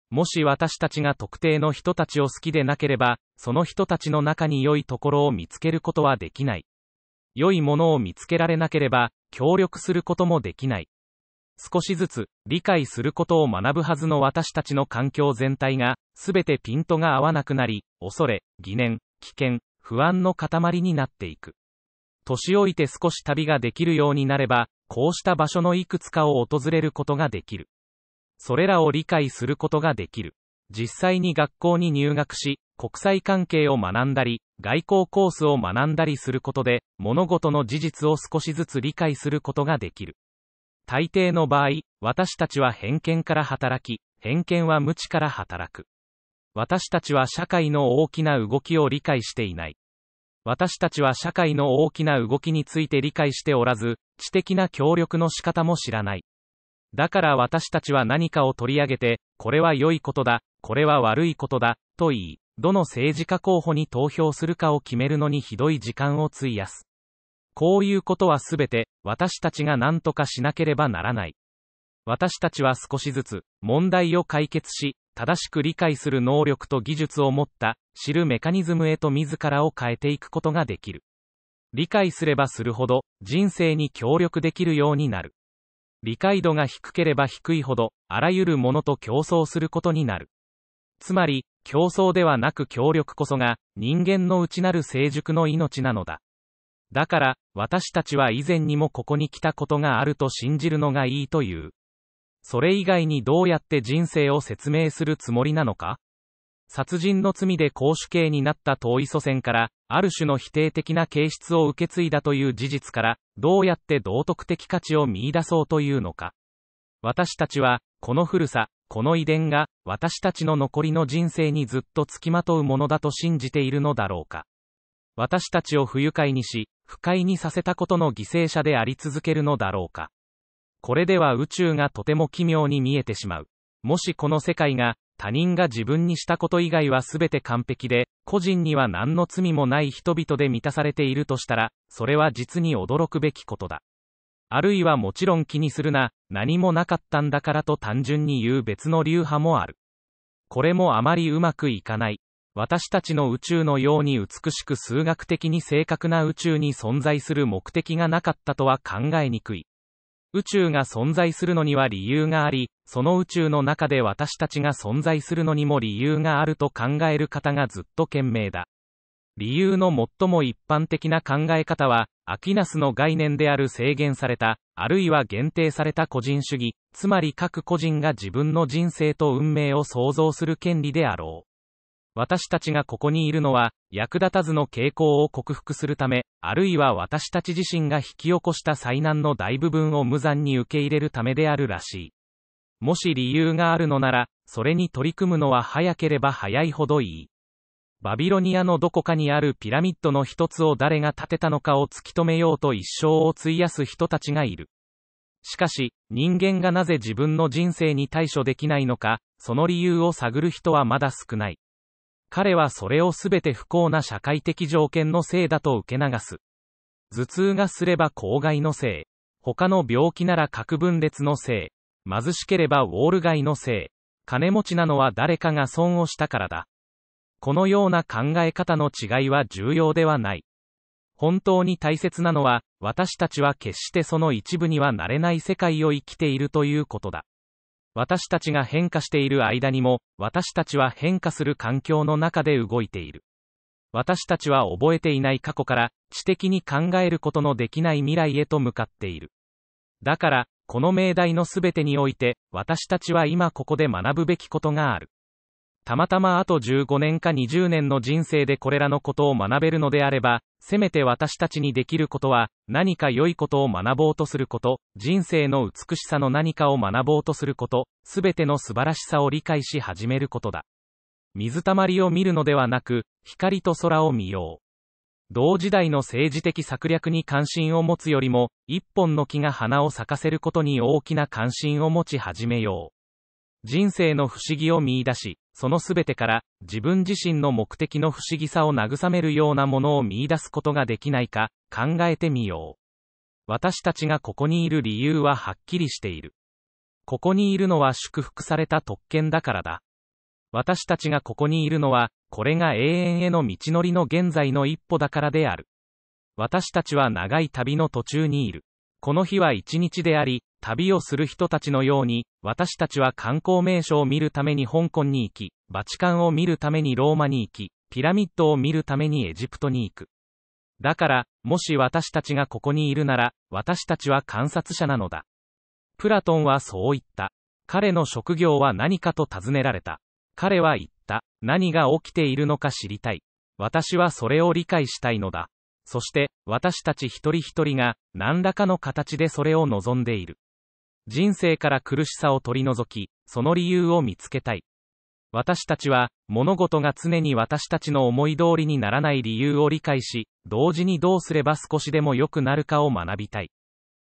もし私たちが特定の人たちを好きでなければ、その人たちの中に良いところを見つけることはできない。良いものを見つけられなければ、協力することもできない。少しずつ、理解することを学ぶはずの私たちの環境全体が、すべてピントが合わなくなり、恐れ、疑念、危険、不安の塊になっていく。年老いて少し旅ができるようになれば、こうした場所のいくつかを訪れることができる。それらを理解することができる。実際に学校に入学し、国際関係を学んだり、外交コースを学んだりすることで、物事の事実を少しずつ理解することができる。大抵の場合、私たちは偏見から働き、偏見は無知から働く。私たちは社会の大きな動きを理解していない。私たちは社会の大きな動きについて理解しておらず、知的な協力の仕方も知らない。だから私たちは何かを取り上げて、これは良いことだ、これは悪いことだ、と言い、どの政治家候補に投票するかを決めるのにひどい時間を費やす。こういうことはすべて、私たちが何とかしなければならない。私たちは少しずつ、問題を解決し、正しく理解する能力と技術を持った、知るメカニズムへと自らを変えていくことができる。理解すればするほど、人生に協力できるようになる。理解度が低ければ低いほど、あらゆるものと競争することになる。つまり、競争ではなく協力こそが、人間の内なる成熟の命なのだ。だから、私たちは以前にもここに来たことがあると信じるのがいいという。それ以外にどうやって人生を説明するつもりなのか殺人の罪で公主刑になった遠い祖先から、ある種の否定的な形質を受け継いだという事実から、どうやって道徳的価値を見出そうというのか。私たちは、この古さ、この遺伝が、私たちの残りの人生にずっと付きまとうものだと信じているのだろうか。私たちを不愉快にし、不快にさせたことの犠牲者であり続けるのだろうか。これでは宇宙がとても奇妙に見えてしまう。もしこの世界が、他人が自分にしたこと以外は全て完璧で、個人には何の罪もない人々で満たされているとしたら、それは実に驚くべきことだ。あるいはもちろん気にするな、何もなかったんだからと単純に言う別の流派もある。これもあまりうまくいかない。私たちの宇宙のように美しく数学的に正確な宇宙に存在する目的がなかったとは考えにくい。宇宙が存在するのには理由があり、その宇宙の中で私たちが存在するのにも理由があると考える方がずっと賢明だ。理由の最も一般的な考え方は、アキナスの概念である制限された、あるいは限定された個人主義、つまり各個人が自分の人生と運命を創造する権利であろう。私たちがここにいるのは、役立たずの傾向を克服するため、あるいは私たち自身が引き起こした災難の大部分を無残に受け入れるためであるらしい。もし理由があるのなら、それに取り組むのは早ければ早いほどいい。バビロニアのどこかにあるピラミッドの一つを誰が建てたのかを突き止めようと一生を費やす人たちがいる。しかし、人間がなぜ自分の人生に対処できないのか、その理由を探る人はまだ少ない。彼はそれをすべて不幸な社会的条件のせいだと受け流す。頭痛がすれば公害のせい。他の病気なら核分裂のせい。貧しければウォール街のせい。金持ちなのは誰かが損をしたからだ。このような考え方の違いは重要ではない。本当に大切なのは、私たちは決してその一部にはなれない世界を生きているということだ。私たちが変化している間にも、私たちは変化する環境の中で動いている。私たちは覚えていない過去から、知的に考えることのできない未来へと向かっている。だから、この命題のすべてにおいて、私たちは今ここで学ぶべきことがある。たまたまあと15年か20年の人生でこれらのことを学べるのであれば、せめて私たちにできることは、何か良いことを学ぼうとすること、人生の美しさの何かを学ぼうとすること、すべての素晴らしさを理解し始めることだ。水たまりを見るのではなく、光と空を見よう。同時代の政治的策略に関心を持つよりも、一本の木が花を咲かせることに大きな関心を持ち始めよう。人生の不思議を見出し、その全てから自分自身の目的の不思議さを慰めるようなものを見出すことができないか考えてみよう。私たちがここにいる理由ははっきりしている。ここにいるのは祝福された特権だからだ。私たちがここにいるのは、これが永遠への道のりの現在の一歩だからである。私たちは長い旅の途中にいる。この日は一日であり、旅をする人たちのように、私たちは観光名所を見るために香港に行き、バチカンを見るためにローマに行き、ピラミッドを見るためにエジプトに行く。だから、もし私たちがここにいるなら、私たちは観察者なのだ。プラトンはそう言った。彼の職業は何かと尋ねられた。彼は言った。何が起きているのか知りたい。私はそれを理解したいのだ。そして、私たち一人一人が、何らかの形でそれを望んでいる。人生から苦しさを取り除き、その理由を見つけたい。私たちは、物事が常に私たちの思い通りにならない理由を理解し、同時にどうすれば少しでも良くなるかを学びたい。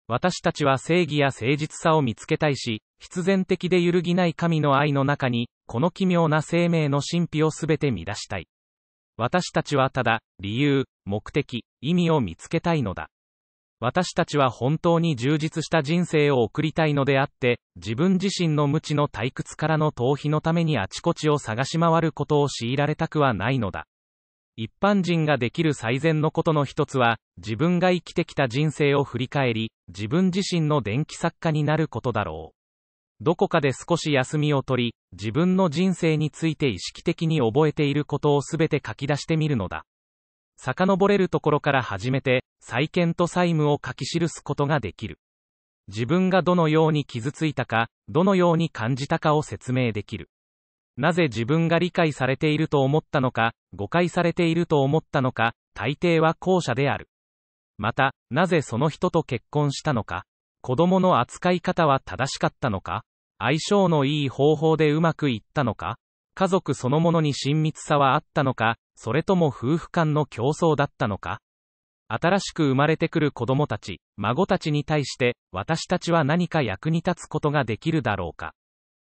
私たちは正義や誠実さを見つけたいし、必然的で揺るぎない神の愛の中に、この奇妙な生命の神秘をすべて乱したい。私たちはただ、理由、目的、意味を見つけたいのだ。私たちは本当に充実した人生を送りたいのであって、自分自身の無知の退屈からの逃避のためにあちこちを探し回ることを強いられたくはないのだ。一般人ができる最善のことの一つは、自分が生きてきた人生を振り返り、自分自身の電気作家になることだろう。どこかで少し休みを取り、自分の人生について意識的に覚えていることをすべて書き出してみるのだ。遡れるところから始めて、債権と債務を書き記すことができる。自分がどのように傷ついたか、どのように感じたかを説明できる。なぜ自分が理解されていると思ったのか、誤解されていると思ったのか、大抵は後者である。また、なぜその人と結婚したのか、子供の扱い方は正しかったのか、相性のいい方法でうまくいったのか、家族そのものに親密さはあったのか、それとも夫婦間の競争だったのか、新しく生まれてくる子供たち、孫たちに対して、私たちは何か役に立つことができるだろうか。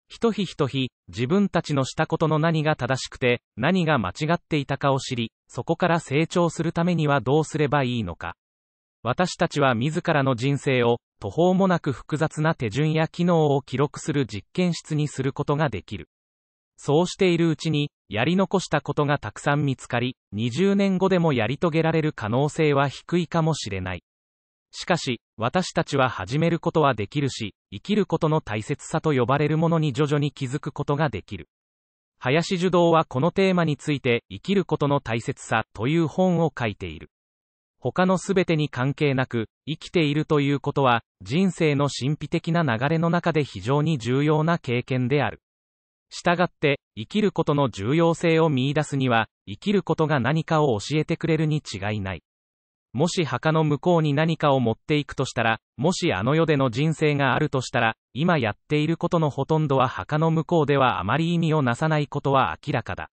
ひと一ひと自分たちのしたことの何が正しくて、何が間違っていたかを知り、そこから成長するためにはどうすればいいのか。私たちは自らの人生を、途方もなく複雑な手順や機能を記録する実験室にすることができる。そうしているうちに、やり残したことがたくさん見つかり、20年後でもやり遂げられる可能性は低いかもしれない。しかし、私たちは始めることはできるし、生きることの大切さと呼ばれるものに徐々に気づくことができる。林樹道はこのテーマについて、生きることの大切さという本を書いている。他のすべてに関係なく、生きているということは、人生の神秘的な流れの中で非常に重要な経験である。したがって、生きることの重要性を見出すには、生きることが何かを教えてくれるに違いない。もし墓の向こうに何かを持っていくとしたら、もしあの世での人生があるとしたら、今やっていることのほとんどは墓の向こうではあまり意味をなさないことは明らかだ。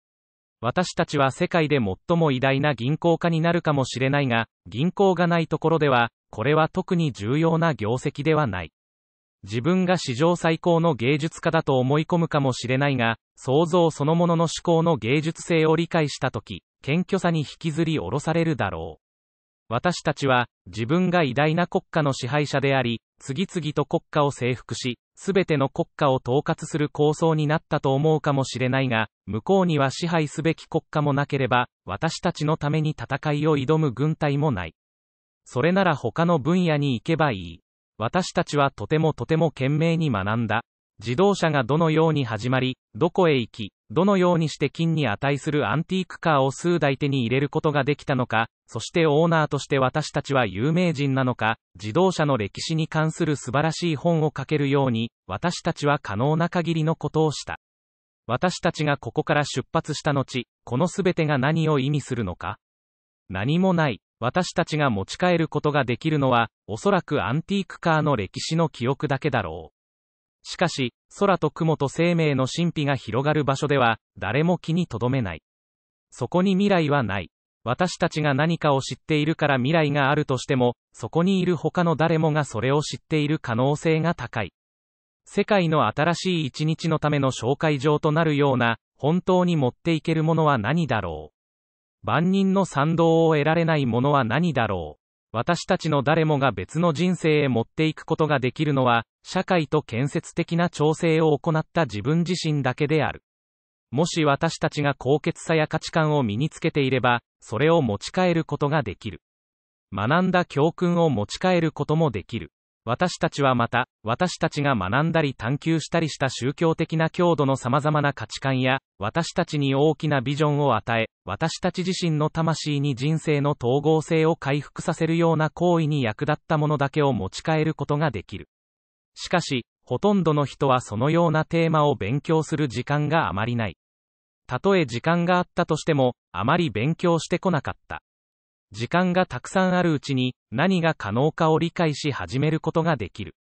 私たちは世界で最も偉大な銀行家になるかもしれないが、銀行がないところでは、これは特に重要な業績ではない。自分が史上最高の芸術家だと思い込むかもしれないが、想像そのものの思考の芸術性を理解したとき、謙虚さに引きずり下ろされるだろう。私たちは、自分が偉大な国家の支配者であり、次々と国家を征服し、すべての国家を統括する構想になったと思うかもしれないが、向こうには支配すべき国家もなければ、私たちのために戦いを挑む軍隊もない。それなら他の分野に行けばいい。私たちはとてもとても懸命に学んだ。自動車がどのように始まり、どこへ行き、どのようにして金に値するアンティークカーを数台手に入れることができたのか、そしてオーナーとして私たちは有名人なのか、自動車の歴史に関する素晴らしい本を書けるように、私たちは可能な限りのことをした。私たちがここから出発した後、このすべてが何を意味するのか何もない。私たちが持ち帰ることができるのは、おそらくアンティークカーの歴史の記憶だけだろう。しかし、空と雲と生命の神秘が広がる場所では、誰も気に留めない。そこに未来はない。私たちが何かを知っているから未来があるとしても、そこにいる他の誰もがそれを知っている可能性が高い。世界の新しい一日のための紹介状となるような、本当に持っていけるものは何だろう。万人の賛同を得られないものは何だろう。私たちの誰もが別の人生へ持っていくことができるのは、社会と建設的な調整を行った自分自身だけである。もし私たちが高潔さや価値観を身につけていれば、それを持ち帰ることができる。学んだ教訓を持ち帰ることもできる。私たちはまた、私たちが学んだり探求したりした宗教的な強度の様々な価値観や、私たちに大きなビジョンを与え、私たち自身の魂に人生の統合性を回復させるような行為に役立ったものだけを持ち帰ることができる。しかし、ほとんどの人はそのようなテーマを勉強する時間があまりない。たとえ時間があったとしても、あまり勉強してこなかった。時間がたくさんあるうちに何が可能かを理解し始めることができる。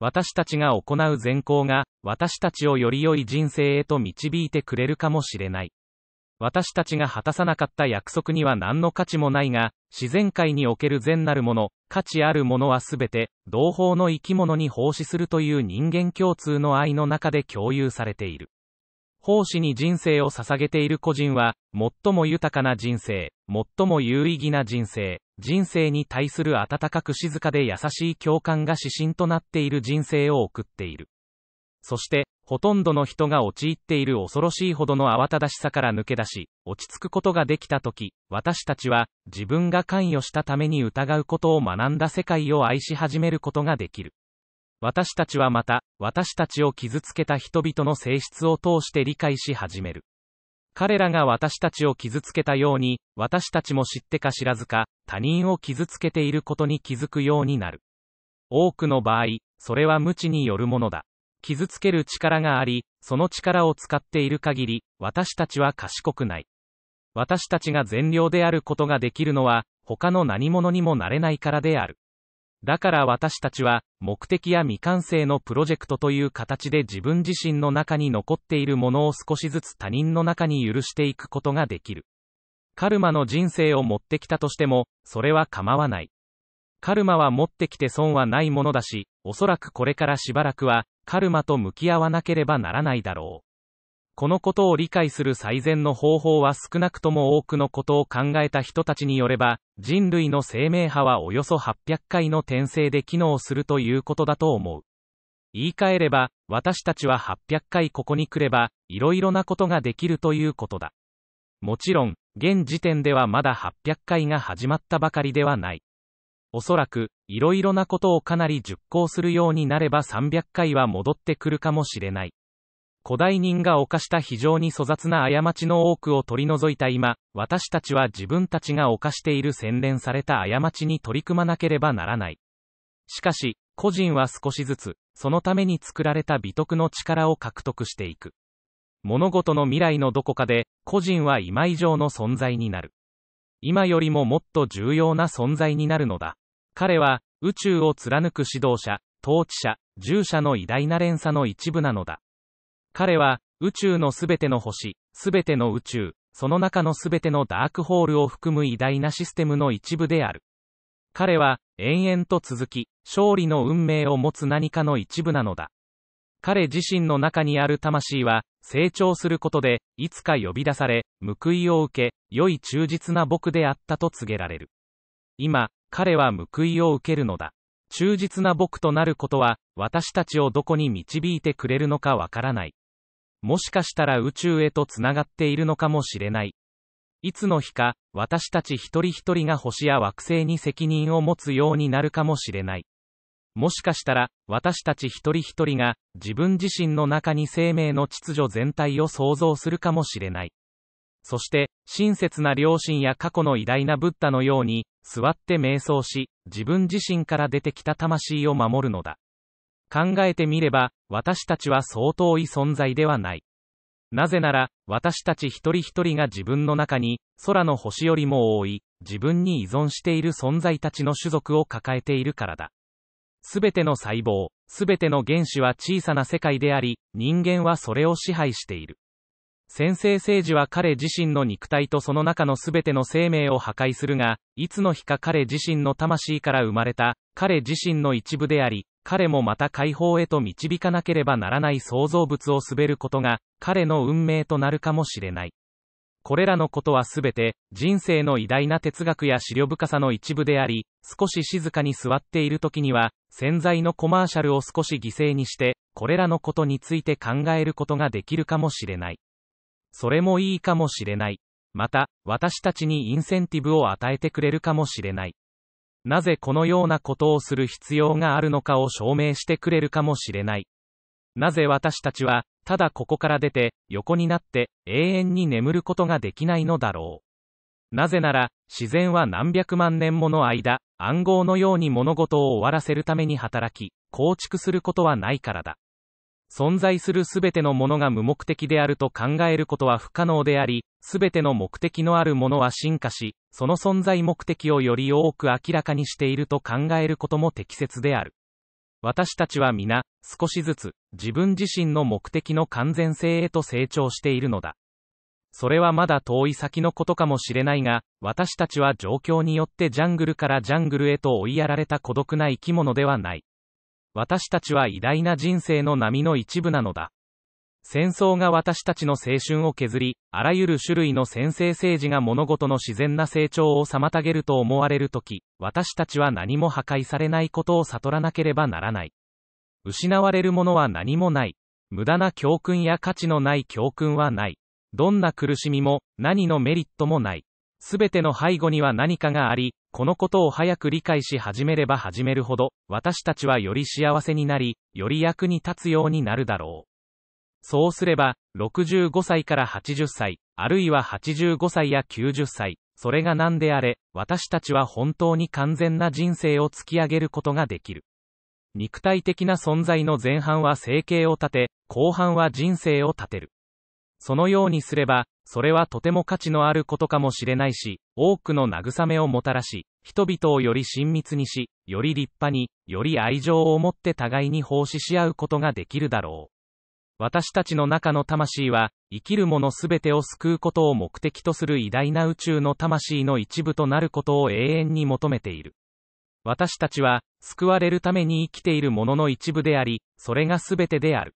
私たちが行う善行が私たちをより良い人生へと導いてくれるかもしれない。私たちが果たさなかった約束には何の価値もないが、自然界における善なるもの、価値あるものはすべて、同胞の生き物に奉仕するという人間共通の愛の中で共有されている。奉仕に人生を捧げている個人は、最も豊かな人生、最も有意義な人生、人生に対する温かく静かで優しい共感が指針となっている人生を送っている。そして、ほとんどの人が陥っている恐ろしいほどの慌ただしさから抜け出し、落ち着くことができたとき、私たちは、自分が関与したために疑うことを学んだ世界を愛し始めることができる。私たちはまた、私たちを傷つけた人々の性質を通して理解し始める。彼らが私たちを傷つけたように、私たちも知ってか知らずか、他人を傷つけていることに気づくようになる。多くの場合、それは無知によるものだ。傷つける力があり、その力を使っている限り、私たちは賢くない。私たちが善良であることができるのは、他の何者にもなれないからである。だから私たちは、目的や未完成のプロジェクトという形で自分自身の中に残っているものを少しずつ他人の中に許していくことができる。カルマの人生を持ってきたとしても、それは構わない。カルマは持ってきて損はないものだし、おそらくこれからしばらくは、カルマと向き合わなければならないだろう。このことを理解する最善の方法は少なくとも多くのことを考えた人たちによれば、人類の生命波はおよそ800回の転生で機能するということだと思う。言い換えれば、私たちは800回ここに来れば、いろいろなことができるということだ。もちろん、現時点ではまだ800回が始まったばかりではない。おそらく、いろいろなことをかなり熟考するようになれば300回は戻ってくるかもしれない。古代人が犯した非常に粗雑な過ちの多くを取り除いた今、私たちは自分たちが犯している洗練された過ちに取り組まなければならない。しかし、個人は少しずつ、そのために作られた美徳の力を獲得していく。物事の未来のどこかで、個人は今以上の存在になる。今よりももっと重要な存在になるのだ。彼は、宇宙を貫く指導者、統治者、従者の偉大な連鎖の一部なのだ。彼は、宇宙のすべての星、すべての宇宙、その中のすべてのダークホールを含む偉大なシステムの一部である。彼は、延々と続き、勝利の運命を持つ何かの一部なのだ。彼自身の中にある魂は、成長することで、いつか呼び出され、報いを受け、良い忠実な僕であったと告げられる。今、彼は報いを受けるのだ。忠実な僕となることは、私たちをどこに導いてくれるのかわからない。もしかしたら宇宙へとつながっているのかもしれない。いつの日か、私たち一人一人が星や惑星に責任を持つようになるかもしれない。もしかしたら、私たち一人一人が、自分自身の中に生命の秩序全体を創造するかもしれない。そして、親切な両親や過去の偉大なブッダのように、座って瞑想し、自分自身から出てきた魂を守るのだ。考えてみれば、私たちは相当遠い存在ではない。なぜなら、私たち一人一人が自分の中に、空の星よりも多い、自分に依存している存在たちの種族を抱えているからだ。すべての細胞、すべての原子は小さな世界であり、人間はそれを支配している。先生政治は彼自身の肉体とその中のすべての生命を破壊するが、いつの日か彼自身の魂から生まれた、彼自身の一部であり、彼もまた解放へと導かなければならない創造物を滑ることが、彼の運命となるかもしれない。これらのことはすべて、人生の偉大な哲学や資料深さの一部であり、少し静かに座っている時には、潜在のコマーシャルを少し犠牲にして、これらのことについて考えることができるかもしれない。それもいいかもしれない。また、私たちにインセンティブを与えてくれるかもしれない。なぜこのようなことをする必要があるのかを証明してくれるかもしれない。なぜ私たちは、ただここから出て、横になって、永遠に眠ることができないのだろう。なぜなら、自然は何百万年もの間、暗号のように物事を終わらせるために働き、構築することはないからだ。存在するすべてのものが無目的であると考えることは不可能であり、すべての目的のあるものは進化し、その存在目的をより多く明らかにしていると考えることも適切である。私たちは皆、少しずつ、自分自身の目的の完全性へと成長しているのだ。それはまだ遠い先のことかもしれないが、私たちは状況によってジャングルからジャングルへと追いやられた孤独な生き物ではない。私たちは偉大な人生の波の一部なのだ。戦争が私たちの青春を削り、あらゆる種類の先制政治が物事の自然な成長を妨げると思われるとき、私たちは何も破壊されないことを悟らなければならない。失われるものは何もない。無駄な教訓や価値のない教訓はない。どんな苦しみも、何のメリットもない。すべての背後には何かがあり、このことを早く理解し始めれば始めるほど、私たちはより幸せになり、より役に立つようになるだろう。そうすれば、65歳から80歳、あるいは85歳や90歳、それが何であれ、私たちは本当に完全な人生を突き上げることができる。肉体的な存在の前半は生計を立て、後半は人生を立てる。そのようにすれば、それはとても価値のあることかもしれないし、多くの慰めをもたらし、人々をより親密にし、より立派に、より愛情を持って互いに奉仕し合うことができるだろう。私たちの中の魂は、生きるものすべてを救うことを目的とする偉大な宇宙の魂の一部となることを永遠に求めている。私たちは、救われるために生きているものの一部であり、それがすべてである。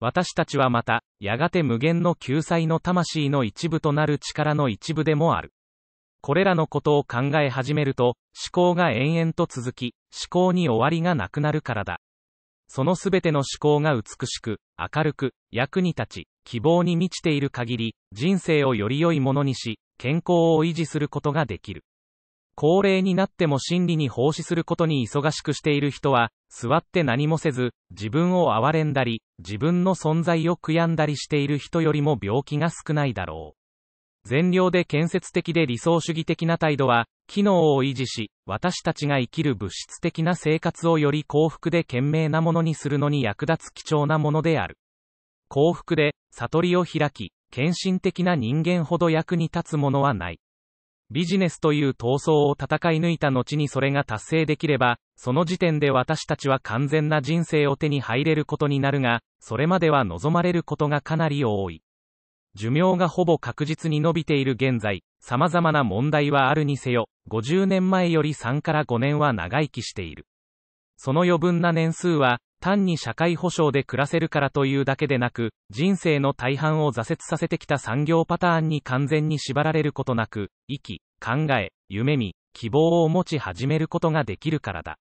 私たちはまた、やがて無限の救済の魂の一部となる力の一部でもある。これらのことを考え始めると、思考が延々と続き、思考に終わりがなくなるからだ。そのすべての思考が美しく、明るく、役に立ち、希望に満ちている限り、人生をより良いものにし、健康を維持することができる。高齢になっても真理に奉仕することに忙しくしている人は、座って何もせず、自分を憐れんだり、自分の存在を悔やんだりしている人よりも病気が少ないだろう。善良で建設的で理想主義的な態度は、機能を維持し、私たちが生きる物質的な生活をより幸福で賢明なものにするのに役立つ貴重なものである。幸福で、悟りを開き、献身的な人間ほど役に立つものはない。ビジネスという闘争を戦い抜いた後にそれが達成できれば、その時点で私たちは完全な人生を手に入れることになるが、それまでは望まれることがかなり多い。寿命がほぼ確実に伸びている現在、様々な問題はあるにせよ、50年前より3から5年は長生きしている。その余分な年数は、単に社会保障で暮らせるからというだけでなく、人生の大半を挫折させてきた産業パターンに完全に縛られることなく、生き、考え、夢見、希望を持ち始めることができるからだ。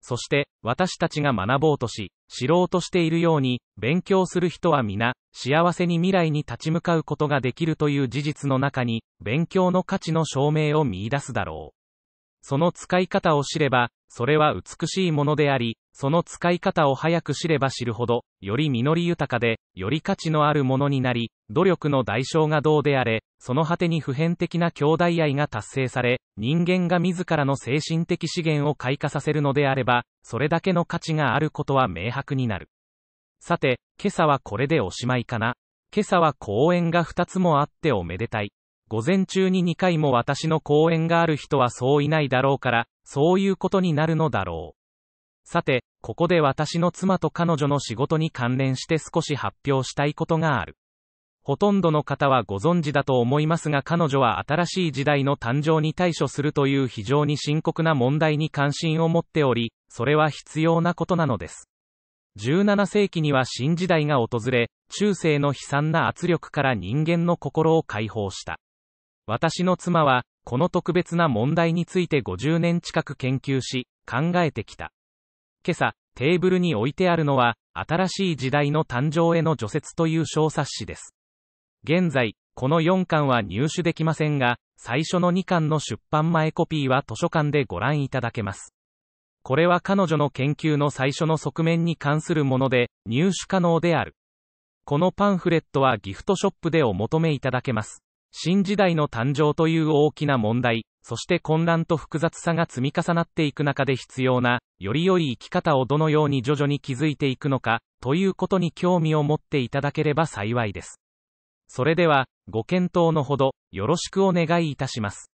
そして、私たちが学ぼうとし、知ろうとしているように、勉強する人は皆、幸せに未来に立ち向かうことができるという事実の中に、勉強の価値の証明を見出すだろう。その使い方を知れば、それは美しいものであり、その使い方を早く知れば知るほど、より実り豊かで、より価値のあるものになり、努力の代償がどうであれ、その果てに普遍的な兄弟愛が達成され、人間が自らの精神的資源を開花させるのであれば、それだけの価値があることは明白になる。さて、今朝はこれでおしまいかな。今朝は公園が2つもあっておめでたい。午前中に2回も私の講演がある人はそういないだろうから、そういうことになるのだろう。さて、ここで私の妻と彼女の仕事に関連して少し発表したいことがある。ほとんどの方はご存知だと思いますが彼女は新しい時代の誕生に対処するという非常に深刻な問題に関心を持っており、それは必要なことなのです。17世紀には新時代が訪れ、中世の悲惨な圧力から人間の心を解放した。私の妻は、この特別な問題について50年近く研究し、考えてきた。今朝、テーブルに置いてあるのは、新しい時代の誕生への除雪という小冊子です。現在、この4巻は入手できませんが、最初の2巻の出版前コピーは図書館でご覧いただけます。これは彼女の研究の最初の側面に関するもので、入手可能である。このパンフレットはギフトショップでお求めいただけます。新時代の誕生という大きな問題、そして混乱と複雑さが積み重なっていく中で必要な、より良い生き方をどのように徐々に築いていくのか、ということに興味を持っていただければ幸いです。それでは、ご検討のほど、よろしくお願いいたします。